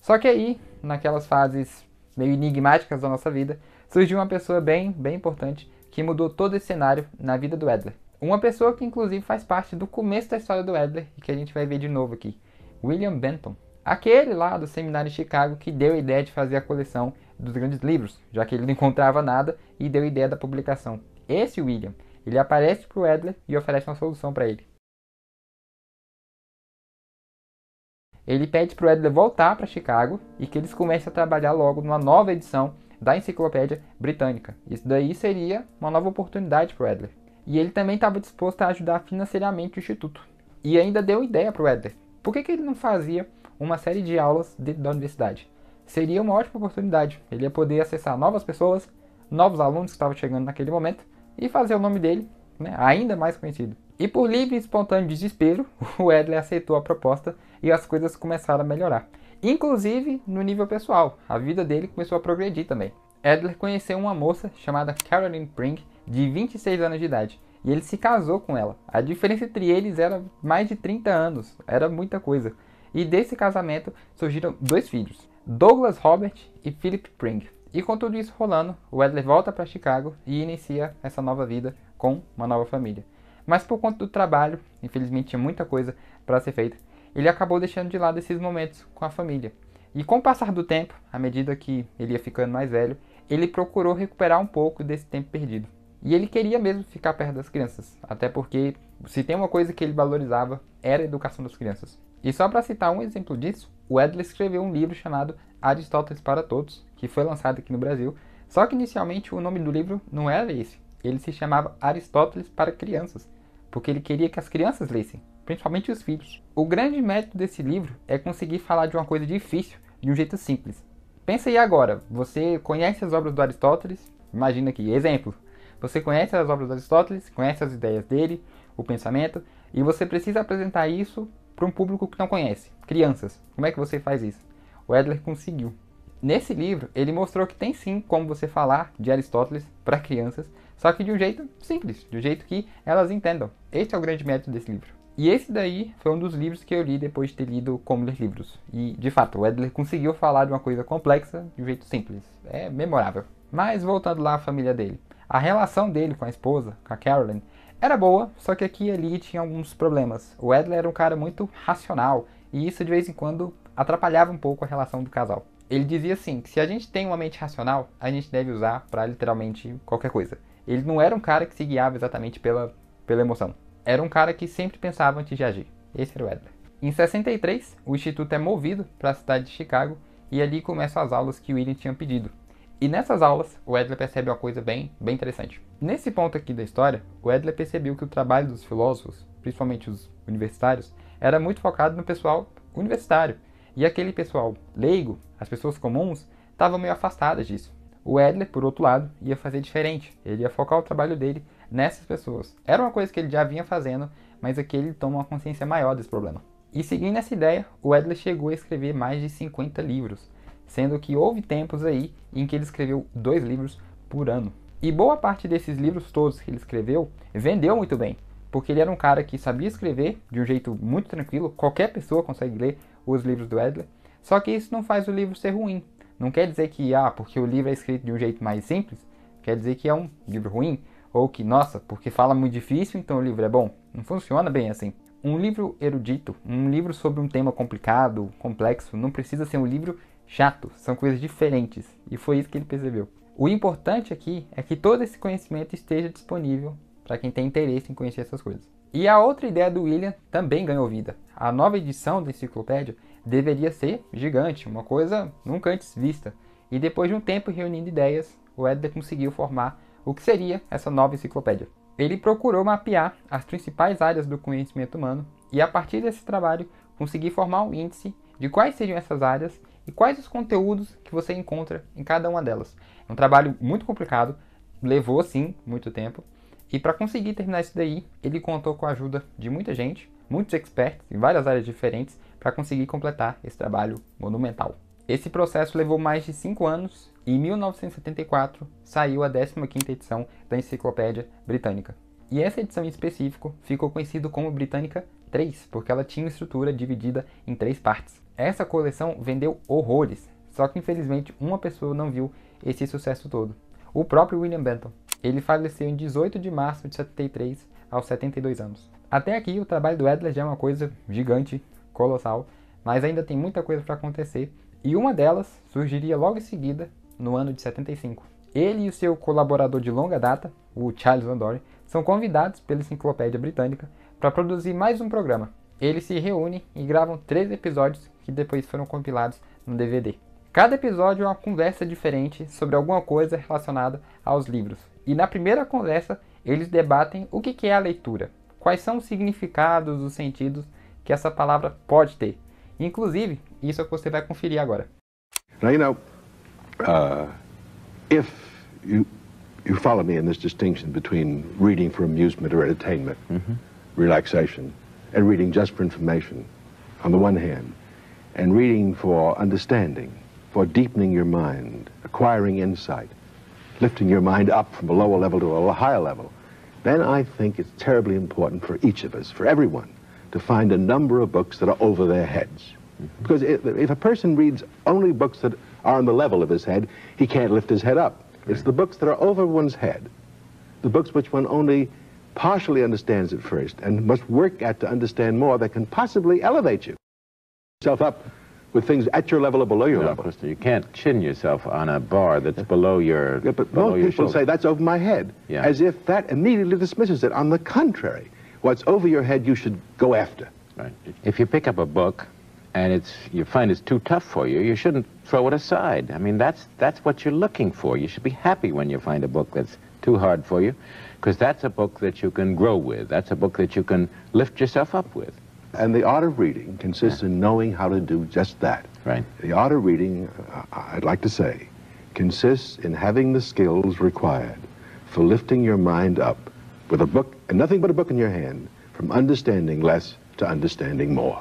Só que aí, naquelas fases meio enigmáticas da nossa vida, surgiu uma pessoa bem, bem importante que mudou todo esse cenário na vida do Edler. Uma pessoa que inclusive faz parte do começo da história do Edler e que a gente vai ver de novo aqui, William Benton. Aquele lá do seminário de Chicago que deu a ideia de fazer a coleção dos grandes livros, já que ele não encontrava nada e deu a ideia da publicação. Esse William, ele aparece para o Edler e oferece uma solução para ele. Ele pede para o Edler voltar para Chicago e que eles comecem a trabalhar logo numa nova edição da Enciclopédia Britânica. Isso daí seria uma nova oportunidade para o Edler. E ele também estava disposto a ajudar financeiramente o Instituto. E ainda deu ideia para o Edler. Por que, que ele não fazia uma série de aulas dentro da universidade? Seria uma ótima oportunidade. Ele ia poder acessar novas pessoas, novos alunos que estavam chegando naquele momento e fazer o nome dele né, ainda mais conhecido. E por livre e espontâneo desespero, o Edley aceitou a proposta e as coisas começaram a melhorar. Inclusive no nível pessoal, a vida dele começou a progredir também. Edler conheceu uma moça chamada Caroline Pring, de 26 anos de idade, e ele se casou com ela. A diferença entre eles era mais de 30 anos, era muita coisa. E desse casamento surgiram dois filhos, Douglas Robert e Philip Pring. E com tudo isso rolando, o Edler volta para Chicago e inicia essa nova vida com uma nova família. Mas por conta do trabalho, infelizmente tinha muita coisa para ser feita, ele acabou deixando de lado esses momentos com a família. E com o passar do tempo, à medida que ele ia ficando mais velho, ele procurou recuperar um pouco desse tempo perdido. E ele queria mesmo ficar perto das crianças, até porque se tem uma coisa que ele valorizava era a educação das crianças. E só para citar um exemplo disso, o Edler escreveu um livro chamado Aristóteles para Todos, que foi lançado aqui no Brasil, só que inicialmente o nome do livro não era esse ele se chamava Aristóteles para crianças, porque ele queria que as crianças lessem, principalmente os filhos. O grande mérito desse livro é conseguir falar de uma coisa difícil de um jeito simples. Pensa aí agora, você conhece as obras do Aristóteles? Imagina aqui, exemplo. Você conhece as obras do Aristóteles, conhece as ideias dele, o pensamento, e você precisa apresentar isso para um público que não conhece, crianças. Como é que você faz isso? O Edler conseguiu. Nesse livro, ele mostrou que tem sim como você falar de Aristóteles para crianças só que de um jeito simples, de um jeito que elas entendam. Este é o grande mérito desse livro. E esse daí foi um dos livros que eu li depois de ter lido como ler livros. E, de fato, o Edler conseguiu falar de uma coisa complexa de um jeito simples. É memorável. Mas voltando lá à família dele. A relação dele com a esposa, com a Carolyn, era boa, só que aqui e ali tinha alguns problemas. O Edler era um cara muito racional, e isso de vez em quando atrapalhava um pouco a relação do casal. Ele dizia assim, que se a gente tem uma mente racional, a gente deve usar para literalmente qualquer coisa. Ele não era um cara que se guiava exatamente pela, pela emoção. Era um cara que sempre pensava antes de agir. Esse era o Adler. Em 63, o instituto é movido para a cidade de Chicago e ali começam as aulas que William tinha pedido. E nessas aulas, o Adler percebe uma coisa bem, bem interessante. Nesse ponto aqui da história, o Adler percebeu que o trabalho dos filósofos, principalmente os universitários, era muito focado no pessoal universitário. E aquele pessoal leigo, as pessoas comuns, estavam meio afastadas disso. O Edler, por outro lado, ia fazer diferente. Ele ia focar o trabalho dele nessas pessoas. Era uma coisa que ele já vinha fazendo, mas aqui ele toma uma consciência maior desse problema. E seguindo essa ideia, o Edler chegou a escrever mais de 50 livros, sendo que houve tempos aí em que ele escreveu dois livros por ano. E boa parte desses livros todos que ele escreveu vendeu muito bem, porque ele era um cara que sabia escrever de um jeito muito tranquilo, qualquer pessoa consegue ler os livros do Edler, só que isso não faz o livro ser ruim, não quer dizer que, ah, porque o livro é escrito de um jeito mais simples, quer dizer que é um livro ruim, ou que, nossa, porque fala muito difícil, então o livro é bom. Não funciona bem assim. Um livro erudito, um livro sobre um tema complicado, complexo, não precisa ser um livro chato, são coisas diferentes. E foi isso que ele percebeu. O importante aqui é que todo esse conhecimento esteja disponível para quem tem interesse em conhecer essas coisas. E a outra ideia do William também ganhou vida. A nova edição da enciclopédia deveria ser gigante, uma coisa nunca antes vista. E depois de um tempo reunindo ideias, o Edler conseguiu formar o que seria essa nova enciclopédia. Ele procurou mapear as principais áreas do conhecimento humano e, a partir desse trabalho, conseguir formar um índice de quais seriam essas áreas e quais os conteúdos que você encontra em cada uma delas. É um trabalho muito complicado, levou sim muito tempo, e para conseguir terminar isso daí, ele contou com a ajuda de muita gente, muitos experts em várias áreas diferentes, para conseguir completar esse trabalho monumental. Esse processo levou mais de 5 anos e em 1974 saiu a 15ª edição da Enciclopédia Britânica. E essa edição em específico ficou conhecida como Britânica 3, porque ela tinha estrutura dividida em três partes. Essa coleção vendeu horrores, só que infelizmente uma pessoa não viu esse sucesso todo. O próprio William Benton, Ele faleceu em 18 de março de 73 aos 72 anos. Até aqui o trabalho do Adler já é uma coisa gigante colossal, mas ainda tem muita coisa para acontecer, e uma delas surgiria logo em seguida, no ano de 75. Ele e o seu colaborador de longa data, o Charles Van Doren, são convidados pela Enciclopédia Britânica para produzir mais um programa. Eles se reúnem e gravam três episódios que depois foram compilados no DVD. Cada episódio é uma conversa diferente sobre alguma coisa relacionada aos livros. E na primeira conversa, eles debatem o que é a leitura, quais são os significados, os sentidos que essa palavra pode ter. Inclusive, isso é o que você vai conferir agora. Now, you know, uh, if you, you follow me in this distinction between reading for amusement or entertainment, mm -hmm. relaxation, and reading just for information, on the one hand, and reading for understanding, for deepening your mind, acquiring insight, lifting your mind up from a lower level to a higher level, then I think it's terribly important for each of us, for everyone, to find a number of books that are over their heads. Mm -hmm. Because if, a person reads only books that are on the level of his head, he can't lift his head up. Right. It's the books that are over one's head, the books which one only partially understands at first and must work at to understand more that can possibly elevate you. yourself up with things at your level or below your no, level. you can't chin yourself on a bar that's below your. Yeah, but below most people shoulder. say that's over my head, yeah. as if that immediately dismisses it. On the contrary, What's over your head, you should go after. Right. If you pick up a book and it's you find it's too tough for you, you shouldn't throw it aside. I mean, that's that's what you're looking for. You should be happy when you find a book that's too hard for you, because that's a book that you can grow with. That's a book that you can lift yourself up with. And the art of reading consists yeah. in knowing how to do just that. Right. The art of reading, I'd like to say, consists in having the skills required for lifting your mind up with a book and nothing but a book in your hand, from understanding less to understanding more.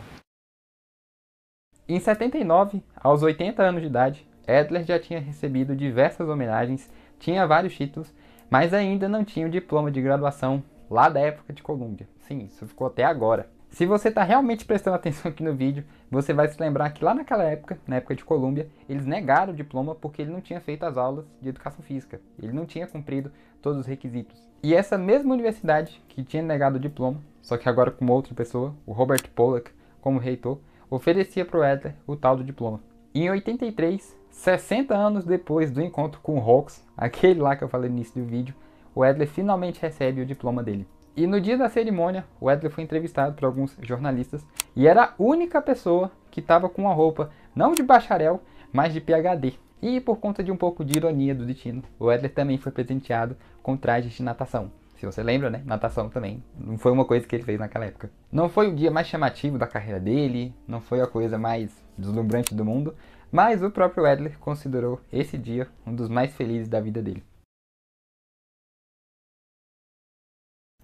Em 79, aos 80 anos de idade, Adler já tinha recebido diversas homenagens, tinha vários títulos, mas ainda não tinha o diploma de graduação lá da época de Colômbia. Sim, isso ficou até agora. Se você está realmente prestando atenção aqui no vídeo, você vai se lembrar que lá naquela época, na época de Colômbia, eles negaram o diploma porque ele não tinha feito as aulas de educação física. Ele não tinha cumprido todos os requisitos. E essa mesma universidade que tinha negado o diploma, só que agora com outra pessoa, o Robert Pollack, como reitor, oferecia para o Edler o tal do diploma. Em 83, 60 anos depois do encontro com o Hawks, aquele lá que eu falei no início do vídeo, o Edler finalmente recebe o diploma dele. E no dia da cerimônia, o Edler foi entrevistado por alguns jornalistas e era a única pessoa que estava com uma roupa não de bacharel, mas de PhD. E por conta de um pouco de ironia do destino, o Edler também foi presenteado com trajes de natação. Se você lembra, né? Natação também. Não foi uma coisa que ele fez naquela época. Não foi o dia mais chamativo da carreira dele, não foi a coisa mais deslumbrante do mundo, mas o próprio Edler considerou esse dia um dos mais felizes da vida dele.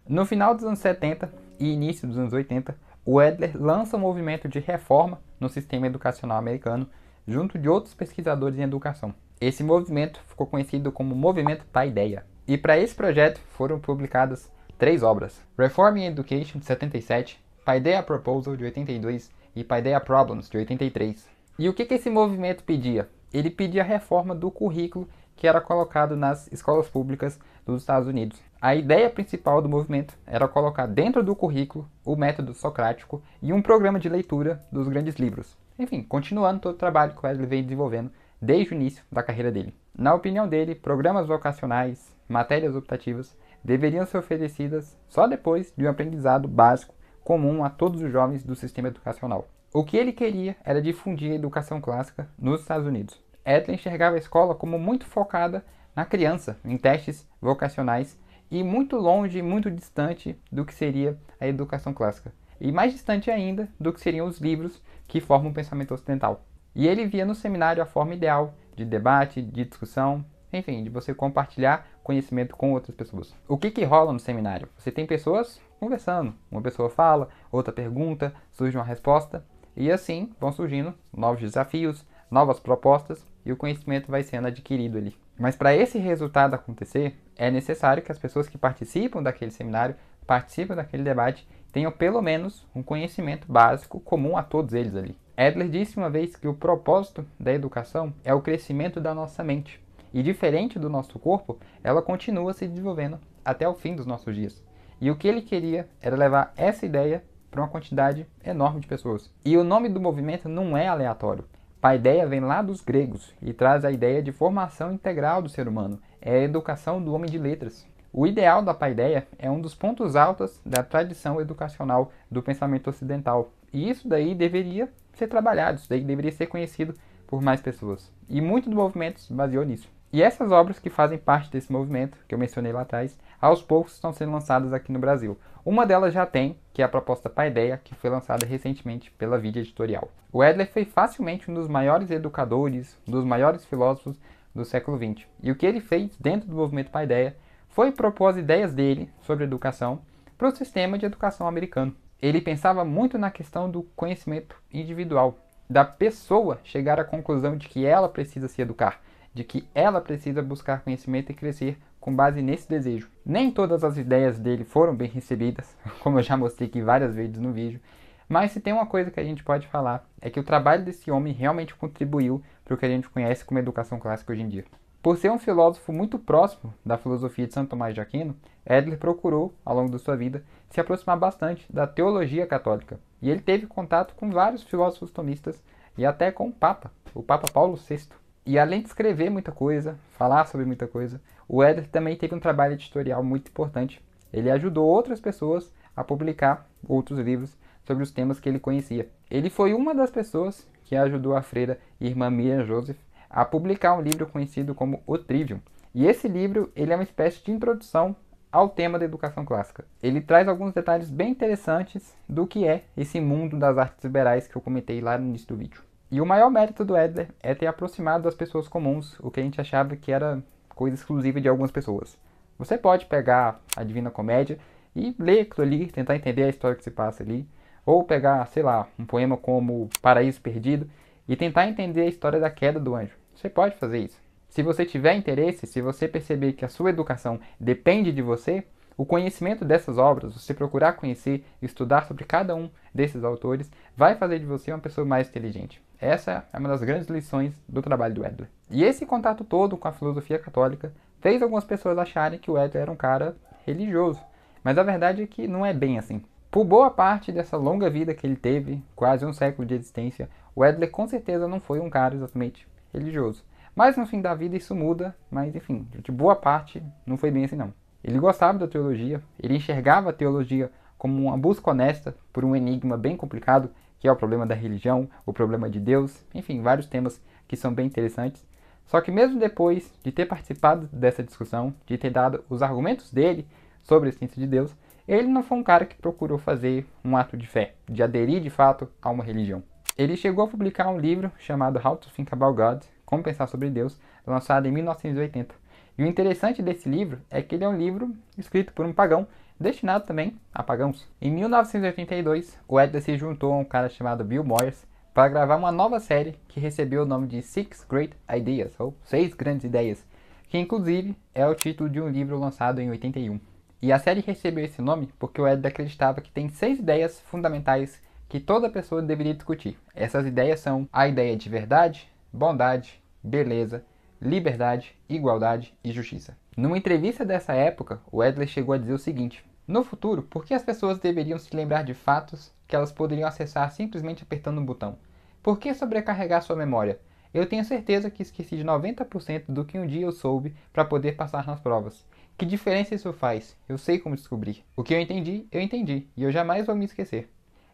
No final dos anos 70 e início dos anos 80, o Edler lança um movimento de reforma no sistema educacional americano junto de outros pesquisadores em educação. Esse movimento ficou conhecido como Movimento Paideia. E para esse projeto foram publicadas três obras: Reform in Education de 77, Paideia Proposal de 82 e Paideia Problems de 83. E o que, que esse movimento pedia? Ele pedia a reforma do currículo que era colocado nas escolas públicas dos Estados Unidos. A ideia principal do movimento era colocar dentro do currículo o método socrático e um programa de leitura dos grandes livros enfim, continuando todo o trabalho que o Wesley vem desenvolvendo desde o início da carreira dele. Na opinião dele, programas vocacionais, matérias optativas, deveriam ser oferecidas só depois de um aprendizado básico comum a todos os jovens do sistema educacional. O que ele queria era difundir a educação clássica nos Estados Unidos. Edlin enxergava a escola como muito focada na criança, em testes vocacionais e muito longe, muito distante do que seria a educação clássica e mais distante ainda do que seriam os livros que formam o pensamento ocidental. E ele via no seminário a forma ideal de debate, de discussão, enfim, de você compartilhar conhecimento com outras pessoas. O que, que rola no seminário? Você tem pessoas conversando, uma pessoa fala, outra pergunta, surge uma resposta, e assim vão surgindo novos desafios, novas propostas e o conhecimento vai sendo adquirido ali. Mas para esse resultado acontecer, é necessário que as pessoas que participam daquele seminário, participem daquele debate tenham pelo menos um conhecimento básico comum a todos eles ali. Adler disse uma vez que o propósito da educação é o crescimento da nossa mente. E diferente do nosso corpo, ela continua se desenvolvendo até o fim dos nossos dias. E o que ele queria era levar essa ideia para uma quantidade enorme de pessoas. E o nome do movimento não é aleatório. Paideia vem lá dos gregos e traz a ideia de formação integral do ser humano. É a educação do homem de letras. O ideal da paideia é um dos pontos altos da tradição educacional do pensamento ocidental. E isso daí deveria ser trabalhado, isso daí deveria ser conhecido por mais pessoas. E muito do movimento se baseou nisso. E essas obras que fazem parte desse movimento, que eu mencionei lá atrás, aos poucos estão sendo lançadas aqui no Brasil. Uma delas já tem, que é a proposta Paideia, que foi lançada recentemente pela Vida Editorial. O Edler foi facilmente um dos maiores educadores, um dos maiores filósofos do século XX. E o que ele fez dentro do movimento Paideia foi propor as ideias dele sobre educação para o sistema de educação americano. Ele pensava muito na questão do conhecimento individual, da pessoa chegar à conclusão de que ela precisa se educar, de que ela precisa buscar conhecimento e crescer com base nesse desejo. Nem todas as ideias dele foram bem recebidas, como eu já mostrei aqui várias vezes no vídeo, mas se tem uma coisa que a gente pode falar é que o trabalho desse homem realmente contribuiu para o que a gente conhece como educação clássica hoje em dia. Por ser um filósofo muito próximo da filosofia de Santo Tomás de Aquino, Edler procurou, ao longo de sua vida, se aproximar bastante da teologia católica, e ele teve contato com vários filósofos tomistas e até com o Papa, o Papa Paulo VI. E além de escrever muita coisa, falar sobre muita coisa, o Edler também teve um trabalho editorial muito importante. Ele ajudou outras pessoas a publicar outros livros sobre os temas que ele conhecia. Ele foi uma das pessoas que ajudou a freira irmã Miriam Joseph a publicar um livro conhecido como O Trivium. E esse livro ele é uma espécie de introdução ao tema da educação clássica. Ele traz alguns detalhes bem interessantes do que é esse mundo das artes liberais que eu comentei lá no início do vídeo. E o maior mérito do Edler é ter aproximado das pessoas comuns o que a gente achava que era coisa exclusiva de algumas pessoas. Você pode pegar a Divina Comédia e ler aquilo ali, tentar entender a história que se passa ali, ou pegar, sei lá, um poema como Paraíso Perdido e tentar entender a história da queda do anjo. Você pode fazer isso. Se você tiver interesse, se você perceber que a sua educação depende de você, o conhecimento dessas obras, você procurar conhecer, estudar sobre cada um desses autores, vai fazer de você uma pessoa mais inteligente. Essa é uma das grandes lições do trabalho do Edler. E esse contato todo com a filosofia católica fez algumas pessoas acharem que o Edler era um cara religioso. Mas a verdade é que não é bem assim. Por boa parte dessa longa vida que ele teve, quase um século de existência, o Edler com certeza não foi um cara exatamente religioso. Mas no fim da vida isso muda, mas enfim, de boa parte não foi bem assim não. Ele gostava da teologia, ele enxergava a teologia como uma busca honesta por um enigma bem complicado, que é o problema da religião, o problema de Deus, enfim, vários temas que são bem interessantes. Só que mesmo depois de ter participado dessa discussão, de ter dado os argumentos dele sobre a ciência de Deus, ele não foi um cara que procurou fazer um ato de fé, de aderir de fato a uma religião. Ele chegou a publicar um livro chamado How to Think About God, Como Pensar sobre Deus, lançado em 1980. E o interessante desse livro é que ele é um livro escrito por um pagão, destinado também a pagãos. Em 1982, o Edda se juntou a um cara chamado Bill Moyers para gravar uma nova série que recebeu o nome de Six Great Ideas, ou Seis Grandes Ideias, que inclusive é o título de um livro lançado em 81. E a série recebeu esse nome porque o Edda acreditava que tem seis ideias fundamentais que toda pessoa deveria discutir. Essas ideias são a ideia de verdade, bondade, beleza, liberdade, igualdade e justiça. Numa entrevista dessa época, o Edler chegou a dizer o seguinte: No futuro, por que as pessoas deveriam se lembrar de fatos que elas poderiam acessar simplesmente apertando um botão? Por que sobrecarregar sua memória? Eu tenho certeza que esqueci de 90% do que um dia eu soube para poder passar nas provas. Que diferença isso faz? Eu sei como descobrir. O que eu entendi, eu entendi, e eu jamais vou me esquecer.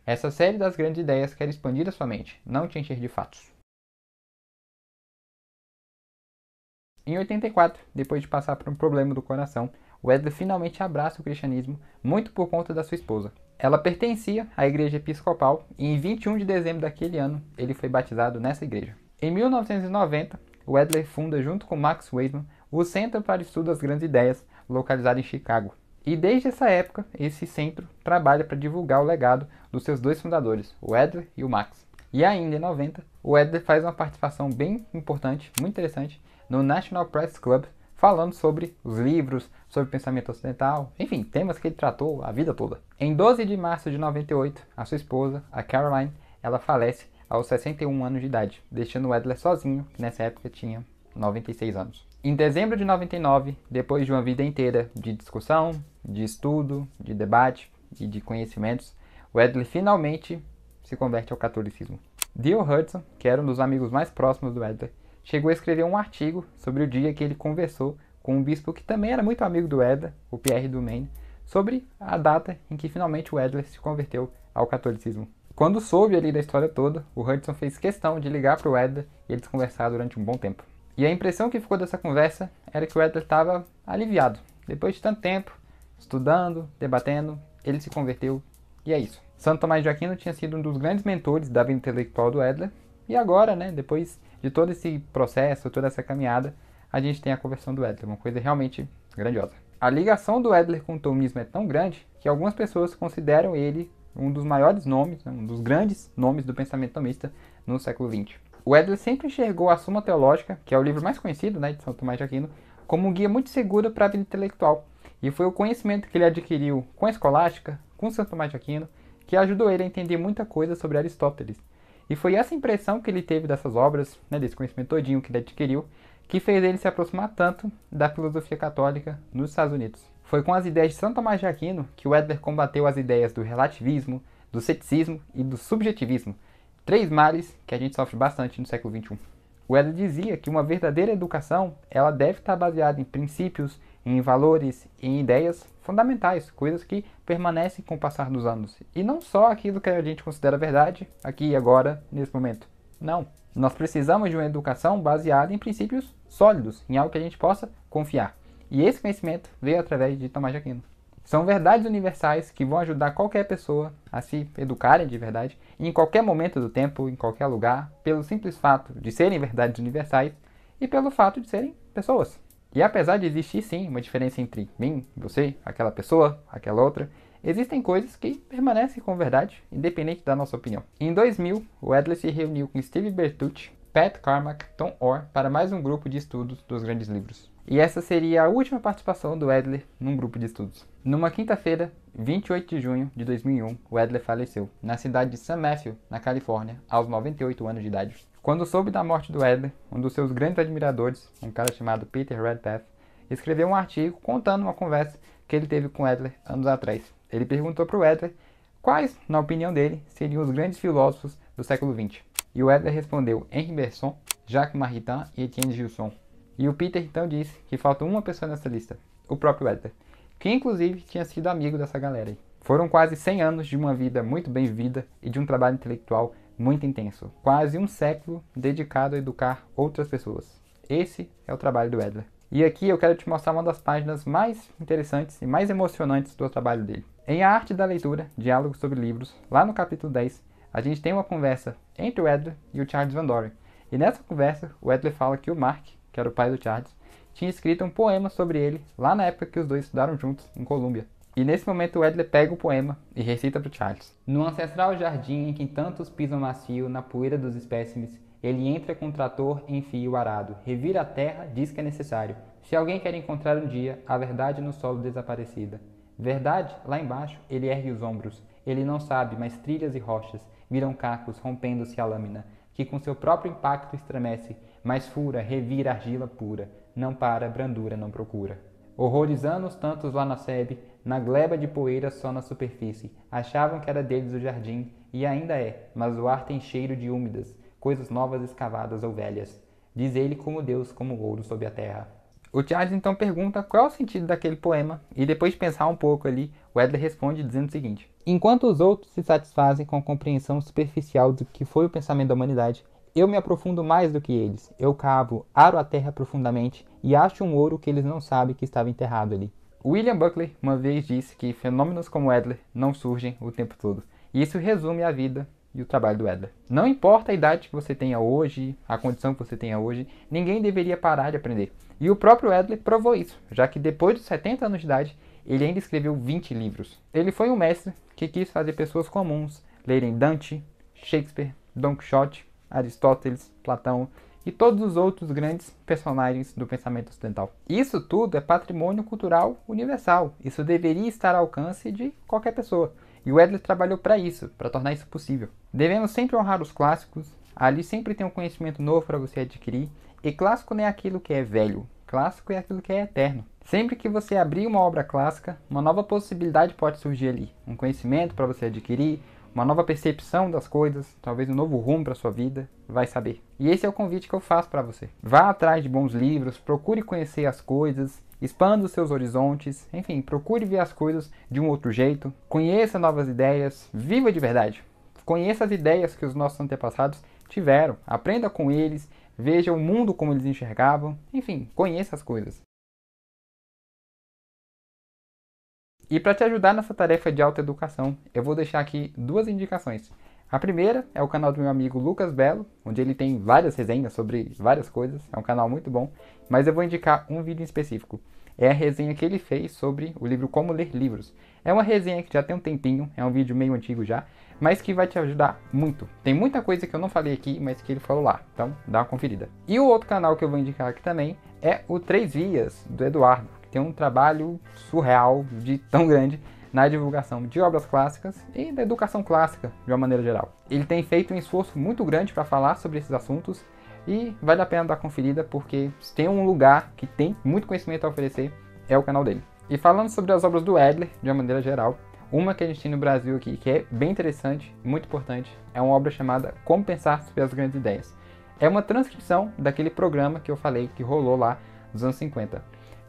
Essa série das grandes ideias quer expandir a sua mente, não te encher de fatos. Em 84, depois de passar por um problema do coração, Wesley finalmente abraça o cristianismo, muito por conta da sua esposa. Ela pertencia à igreja episcopal e em 21 de dezembro daquele ano ele foi batizado nessa igreja. Em 1990, Wesley funda junto com Max Weizmann o Centro para Estudo das Grandes Ideias, localizado em Chicago. E desde essa época, esse centro trabalha para divulgar o legado dos seus dois fundadores, o Edler e o Max. E ainda em 90, o Edler faz uma participação bem importante, muito interessante, no National Press Club, falando sobre os livros, sobre pensamento ocidental, enfim, temas que ele tratou a vida toda. Em 12 de março de 98, a sua esposa, a Caroline, ela falece aos 61 anos de idade, deixando o Edler sozinho, que nessa época tinha 96 anos. Em dezembro de 99, depois de uma vida inteira de discussão, de estudo, de debate e de conhecimentos, Wedley finalmente se converte ao catolicismo. Dio Hudson, que era um dos amigos mais próximos do Wedley, chegou a escrever um artigo sobre o dia que ele conversou com um bispo que também era muito amigo do Wedley, o Pierre Dumaine, sobre a data em que finalmente o Wedley se converteu ao catolicismo. Quando soube ali da história toda, o Hudson fez questão de ligar para o Wedley e eles conversaram durante um bom tempo. E a impressão que ficou dessa conversa era que o Edler estava aliviado. Depois de tanto tempo, estudando, debatendo, ele se converteu e é isso. Santo Tomás de Aquino tinha sido um dos grandes mentores da vida intelectual do Edler e agora, né, depois de todo esse processo, toda essa caminhada, a gente tem a conversão do Edler, uma coisa realmente grandiosa. A ligação do Edler com o tomismo é tão grande que algumas pessoas consideram ele um dos maiores nomes, né, um dos grandes nomes do pensamento tomista no século XX. Wesley sempre enxergou a Suma Teológica, que é o livro mais conhecido né, de São Tomás de Aquino, como um guia muito seguro para a vida intelectual. E foi o conhecimento que ele adquiriu com a escolástica, com Santo Tomás de Aquino, que ajudou ele a entender muita coisa sobre Aristóteles. E foi essa impressão que ele teve dessas obras, né, desse conhecimento todinho que ele adquiriu, que fez ele se aproximar tanto da filosofia católica nos Estados Unidos. Foi com as ideias de Santo Tomás de Aquino que Wedler combateu as ideias do relativismo, do ceticismo e do subjetivismo, Três males que a gente sofre bastante no século XXI. Wesley dizia que uma verdadeira educação ela deve estar baseada em princípios, em valores, em ideias fundamentais, coisas que permanecem com o passar dos anos. E não só aquilo que a gente considera verdade aqui e agora, nesse momento. Não. Nós precisamos de uma educação baseada em princípios sólidos, em algo que a gente possa confiar. E esse conhecimento veio através de Tomás de Aquino. São verdades universais que vão ajudar qualquer pessoa a se educarem de verdade, em qualquer momento do tempo, em qualquer lugar, pelo simples fato de serem verdades universais e pelo fato de serem pessoas. E apesar de existir sim uma diferença entre mim, você, aquela pessoa, aquela outra, existem coisas que permanecem com verdade, independente da nossa opinião. Em 2000, o Adler se reuniu com Steve Bertucci, Pat Carmack, Tom Orr para mais um grupo de estudos dos grandes livros. E essa seria a última participação do Edler num grupo de estudos. Numa quinta-feira, 28 de junho de 2001, o Edler faleceu, na cidade de San Matthew, na Califórnia, aos 98 anos de idade. Quando soube da morte do Edler, um dos seus grandes admiradores, um cara chamado Peter Redpath, escreveu um artigo contando uma conversa que ele teve com o Edler anos atrás. Ele perguntou para o Edler quais, na opinião dele, seriam os grandes filósofos do século XX. E o Edler respondeu Henri Bergson, Jacques Maritain e Etienne Gilson. E o Peter então disse que falta uma pessoa nessa lista, o próprio Edgar, que inclusive tinha sido amigo dessa galera. Aí. Foram quase 100 anos de uma vida muito bem vivida e de um trabalho intelectual muito intenso, quase um século dedicado a educar outras pessoas. Esse é o trabalho do Edler. E aqui eu quero te mostrar uma das páginas mais interessantes e mais emocionantes do trabalho dele. Em A Arte da Leitura, Diálogos sobre Livros, lá no capítulo 10, a gente tem uma conversa entre o Edler e o Charles Van Doren. E nessa conversa, o Edler fala que o Mark que era o pai do Charles, tinha escrito um poema sobre ele lá na época que os dois estudaram juntos em Colômbia. E nesse momento Edler pega o poema e recita para Charles. No ancestral jardim em que tantos pisam macio na poeira dos espécimes, ele entra com o um trator em fio arado, revira a terra, diz que é necessário. Se alguém quer encontrar um dia a verdade no solo desaparecida. Verdade, lá embaixo, ele ergue os ombros. Ele não sabe, mas trilhas e rochas viram cacos rompendo-se a lâmina, que com seu próprio impacto estremece mas fura, revira argila pura, não para, brandura não procura. Horrorizando-os tantos lá na sebe, na gleba de poeira só na superfície, achavam que era deles o jardim, e ainda é, mas o ar tem cheiro de úmidas, coisas novas escavadas ou velhas. Diz ele como Deus, como ouro sob a terra. O Charles então pergunta qual é o sentido daquele poema, e depois de pensar um pouco ali, o Edler responde dizendo o seguinte: Enquanto os outros se satisfazem com a compreensão superficial do que foi o pensamento da humanidade, eu me aprofundo mais do que eles. Eu cavo, aro a terra profundamente e acho um ouro que eles não sabem que estava enterrado ali. William Buckley uma vez disse que fenômenos como Edler não surgem o tempo todo. E isso resume a vida e o trabalho do Edler. Não importa a idade que você tenha hoje, a condição que você tenha hoje, ninguém deveria parar de aprender. E o próprio Edler provou isso, já que depois dos 70 anos de idade, ele ainda escreveu 20 livros. Ele foi um mestre que quis fazer pessoas comuns lerem Dante, Shakespeare, Don Quixote Aristóteles, Platão e todos os outros grandes personagens do pensamento ocidental. Isso tudo é patrimônio cultural universal. Isso deveria estar ao alcance de qualquer pessoa. E o Edler trabalhou para isso, para tornar isso possível. Devemos sempre honrar os clássicos, ali sempre tem um conhecimento novo para você adquirir, e clássico não é aquilo que é velho, clássico é aquilo que é eterno. Sempre que você abrir uma obra clássica, uma nova possibilidade pode surgir ali, um conhecimento para você adquirir, uma nova percepção das coisas, talvez um novo rumo para sua vida, vai saber. E esse é o convite que eu faço para você. Vá atrás de bons livros, procure conhecer as coisas, expanda os seus horizontes, enfim, procure ver as coisas de um outro jeito, conheça novas ideias, viva de verdade. Conheça as ideias que os nossos antepassados tiveram, aprenda com eles, veja o mundo como eles enxergavam, enfim, conheça as coisas. E para te ajudar nessa tarefa de autoeducação, eu vou deixar aqui duas indicações. A primeira é o canal do meu amigo Lucas Belo, onde ele tem várias resenhas sobre várias coisas, é um canal muito bom, mas eu vou indicar um vídeo em específico. É a resenha que ele fez sobre o livro Como Ler Livros. É uma resenha que já tem um tempinho, é um vídeo meio antigo já, mas que vai te ajudar muito. Tem muita coisa que eu não falei aqui, mas que ele falou lá, então dá uma conferida. E o outro canal que eu vou indicar aqui também é o Três Vias, do Eduardo, tem um trabalho surreal de tão grande na divulgação de obras clássicas e da educação clássica de uma maneira geral. Ele tem feito um esforço muito grande para falar sobre esses assuntos e vale a pena dar conferida porque tem um lugar que tem muito conhecimento a oferecer é o canal dele. E falando sobre as obras do Adler de uma maneira geral, uma que a gente tem no Brasil aqui que é bem interessante, muito importante, é uma obra chamada Como Pensar sobre as Grandes Ideias. É uma transcrição daquele programa que eu falei que rolou lá dos anos 50.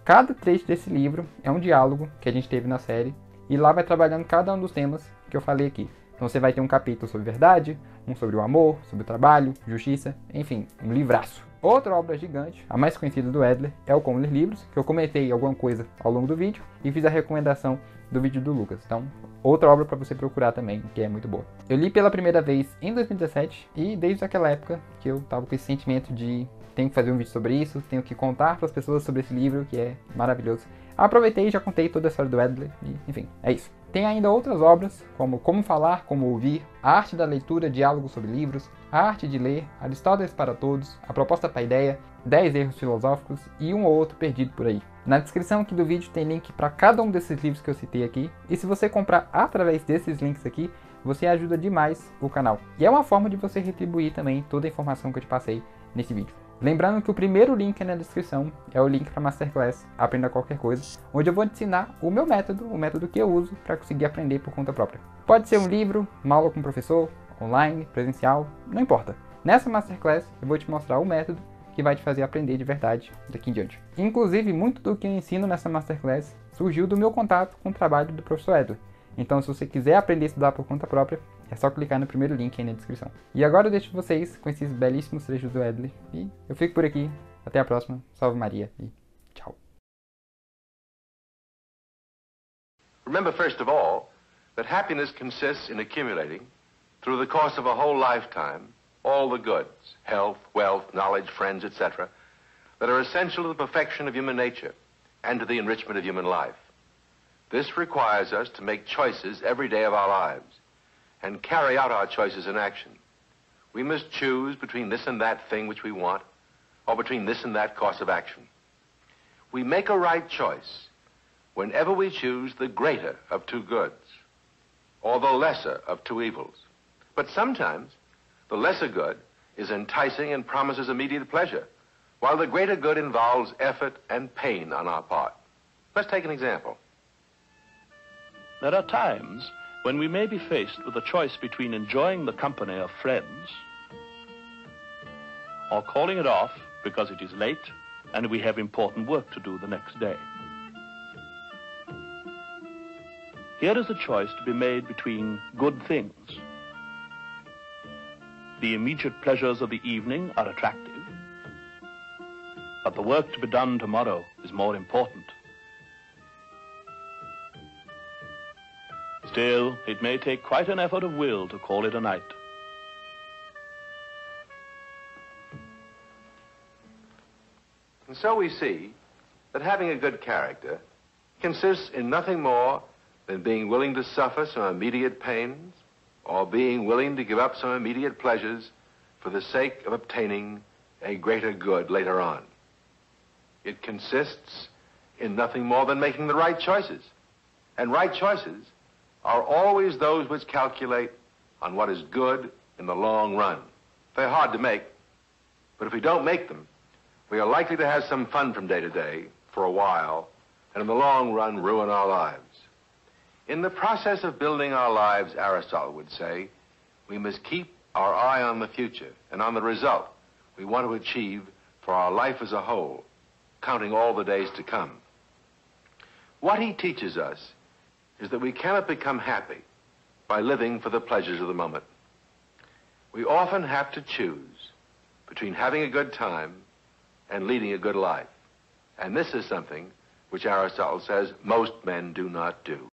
Cada trecho desse livro é um diálogo que a gente teve na série, e lá vai trabalhando cada um dos temas que eu falei aqui. Então você vai ter um capítulo sobre verdade, um sobre o amor, sobre o trabalho, justiça, enfim, um livraço. Outra obra gigante, a mais conhecida do Edler, é o Ler Livros, que eu comentei alguma coisa ao longo do vídeo e fiz a recomendação do vídeo do Lucas. Então, outra obra para você procurar também, que é muito boa. Eu li pela primeira vez em 2017 e desde aquela época que eu tava com esse sentimento de tenho que fazer um vídeo sobre isso, tenho que contar para as pessoas sobre esse livro que é maravilhoso. Aproveitei e já contei toda a história do Adler, e, enfim, é isso. Tem ainda outras obras, como Como Falar, Como Ouvir, A Arte da Leitura, Diálogos sobre Livros, A Arte de Ler, Aristóteles para Todos, A Proposta para a Ideia, 10 Erros Filosóficos e um ou outro perdido por aí. Na descrição aqui do vídeo tem link para cada um desses livros que eu citei aqui, e se você comprar através desses links aqui, você ajuda demais o canal. E é uma forma de você retribuir também toda a informação que eu te passei nesse vídeo. Lembrando que o primeiro link na descrição é o link para Masterclass Aprenda Qualquer Coisa, onde eu vou ensinar o meu método, o método que eu uso para conseguir aprender por conta própria. Pode ser um livro, uma aula com um professor, online, presencial, não importa. Nessa Masterclass eu vou te mostrar o método que vai te fazer aprender de verdade daqui em diante. Inclusive, muito do que eu ensino nessa Masterclass surgiu do meu contato com o trabalho do professor Edwin. Então, se você quiser aprender a estudar por conta própria, é só clicar no primeiro link aí na descrição. E agora eu deixo vocês com esses belíssimos trechos do Edley. E eu fico por aqui. Até a próxima. Salve Maria e tchau. Remember first of all that happiness consists in accumulating through the course of a whole lifetime all the goods, health, wealth, knowledge, friends, etc., that are essential to the perfection of human nature and to the enrichment of human life. This requires us to make choices every day of our lives and carry out our choices in action. We must choose between this and that thing which we want, or between this and that course of action. We make a right choice whenever we choose the greater of two goods, or the lesser of two evils. But sometimes the lesser good is enticing and promises immediate pleasure, while the greater good involves effort and pain on our part. Let's take an example. There are times when we may be faced with a choice between enjoying the company of friends or calling it off because it is late and we have important work to do the next day. Here is a choice to be made between good things. The immediate pleasures of the evening are attractive, but the work to be done tomorrow is more important. Still, it may take quite an effort of will to call it a night. And so we see that having a good character consists in nothing more than being willing to suffer some immediate pains or being willing to give up some immediate pleasures for the sake of obtaining a greater good later on. It consists in nothing more than making the right choices. And right choices are always those which calculate on what is good in the long run. They're hard to make, but if we don't make them, we are likely to have some fun from day to day for a while, and in the long run ruin our lives. In the process of building our lives, Aristotle would say, we must keep our eye on the future and on the result we want to achieve for our life as a whole, counting all the days to come. What he teaches us is that we cannot become happy by living for the pleasures of the moment. We often have to choose between having a good time and leading a good life. And this is something which Aristotle says most men do not do.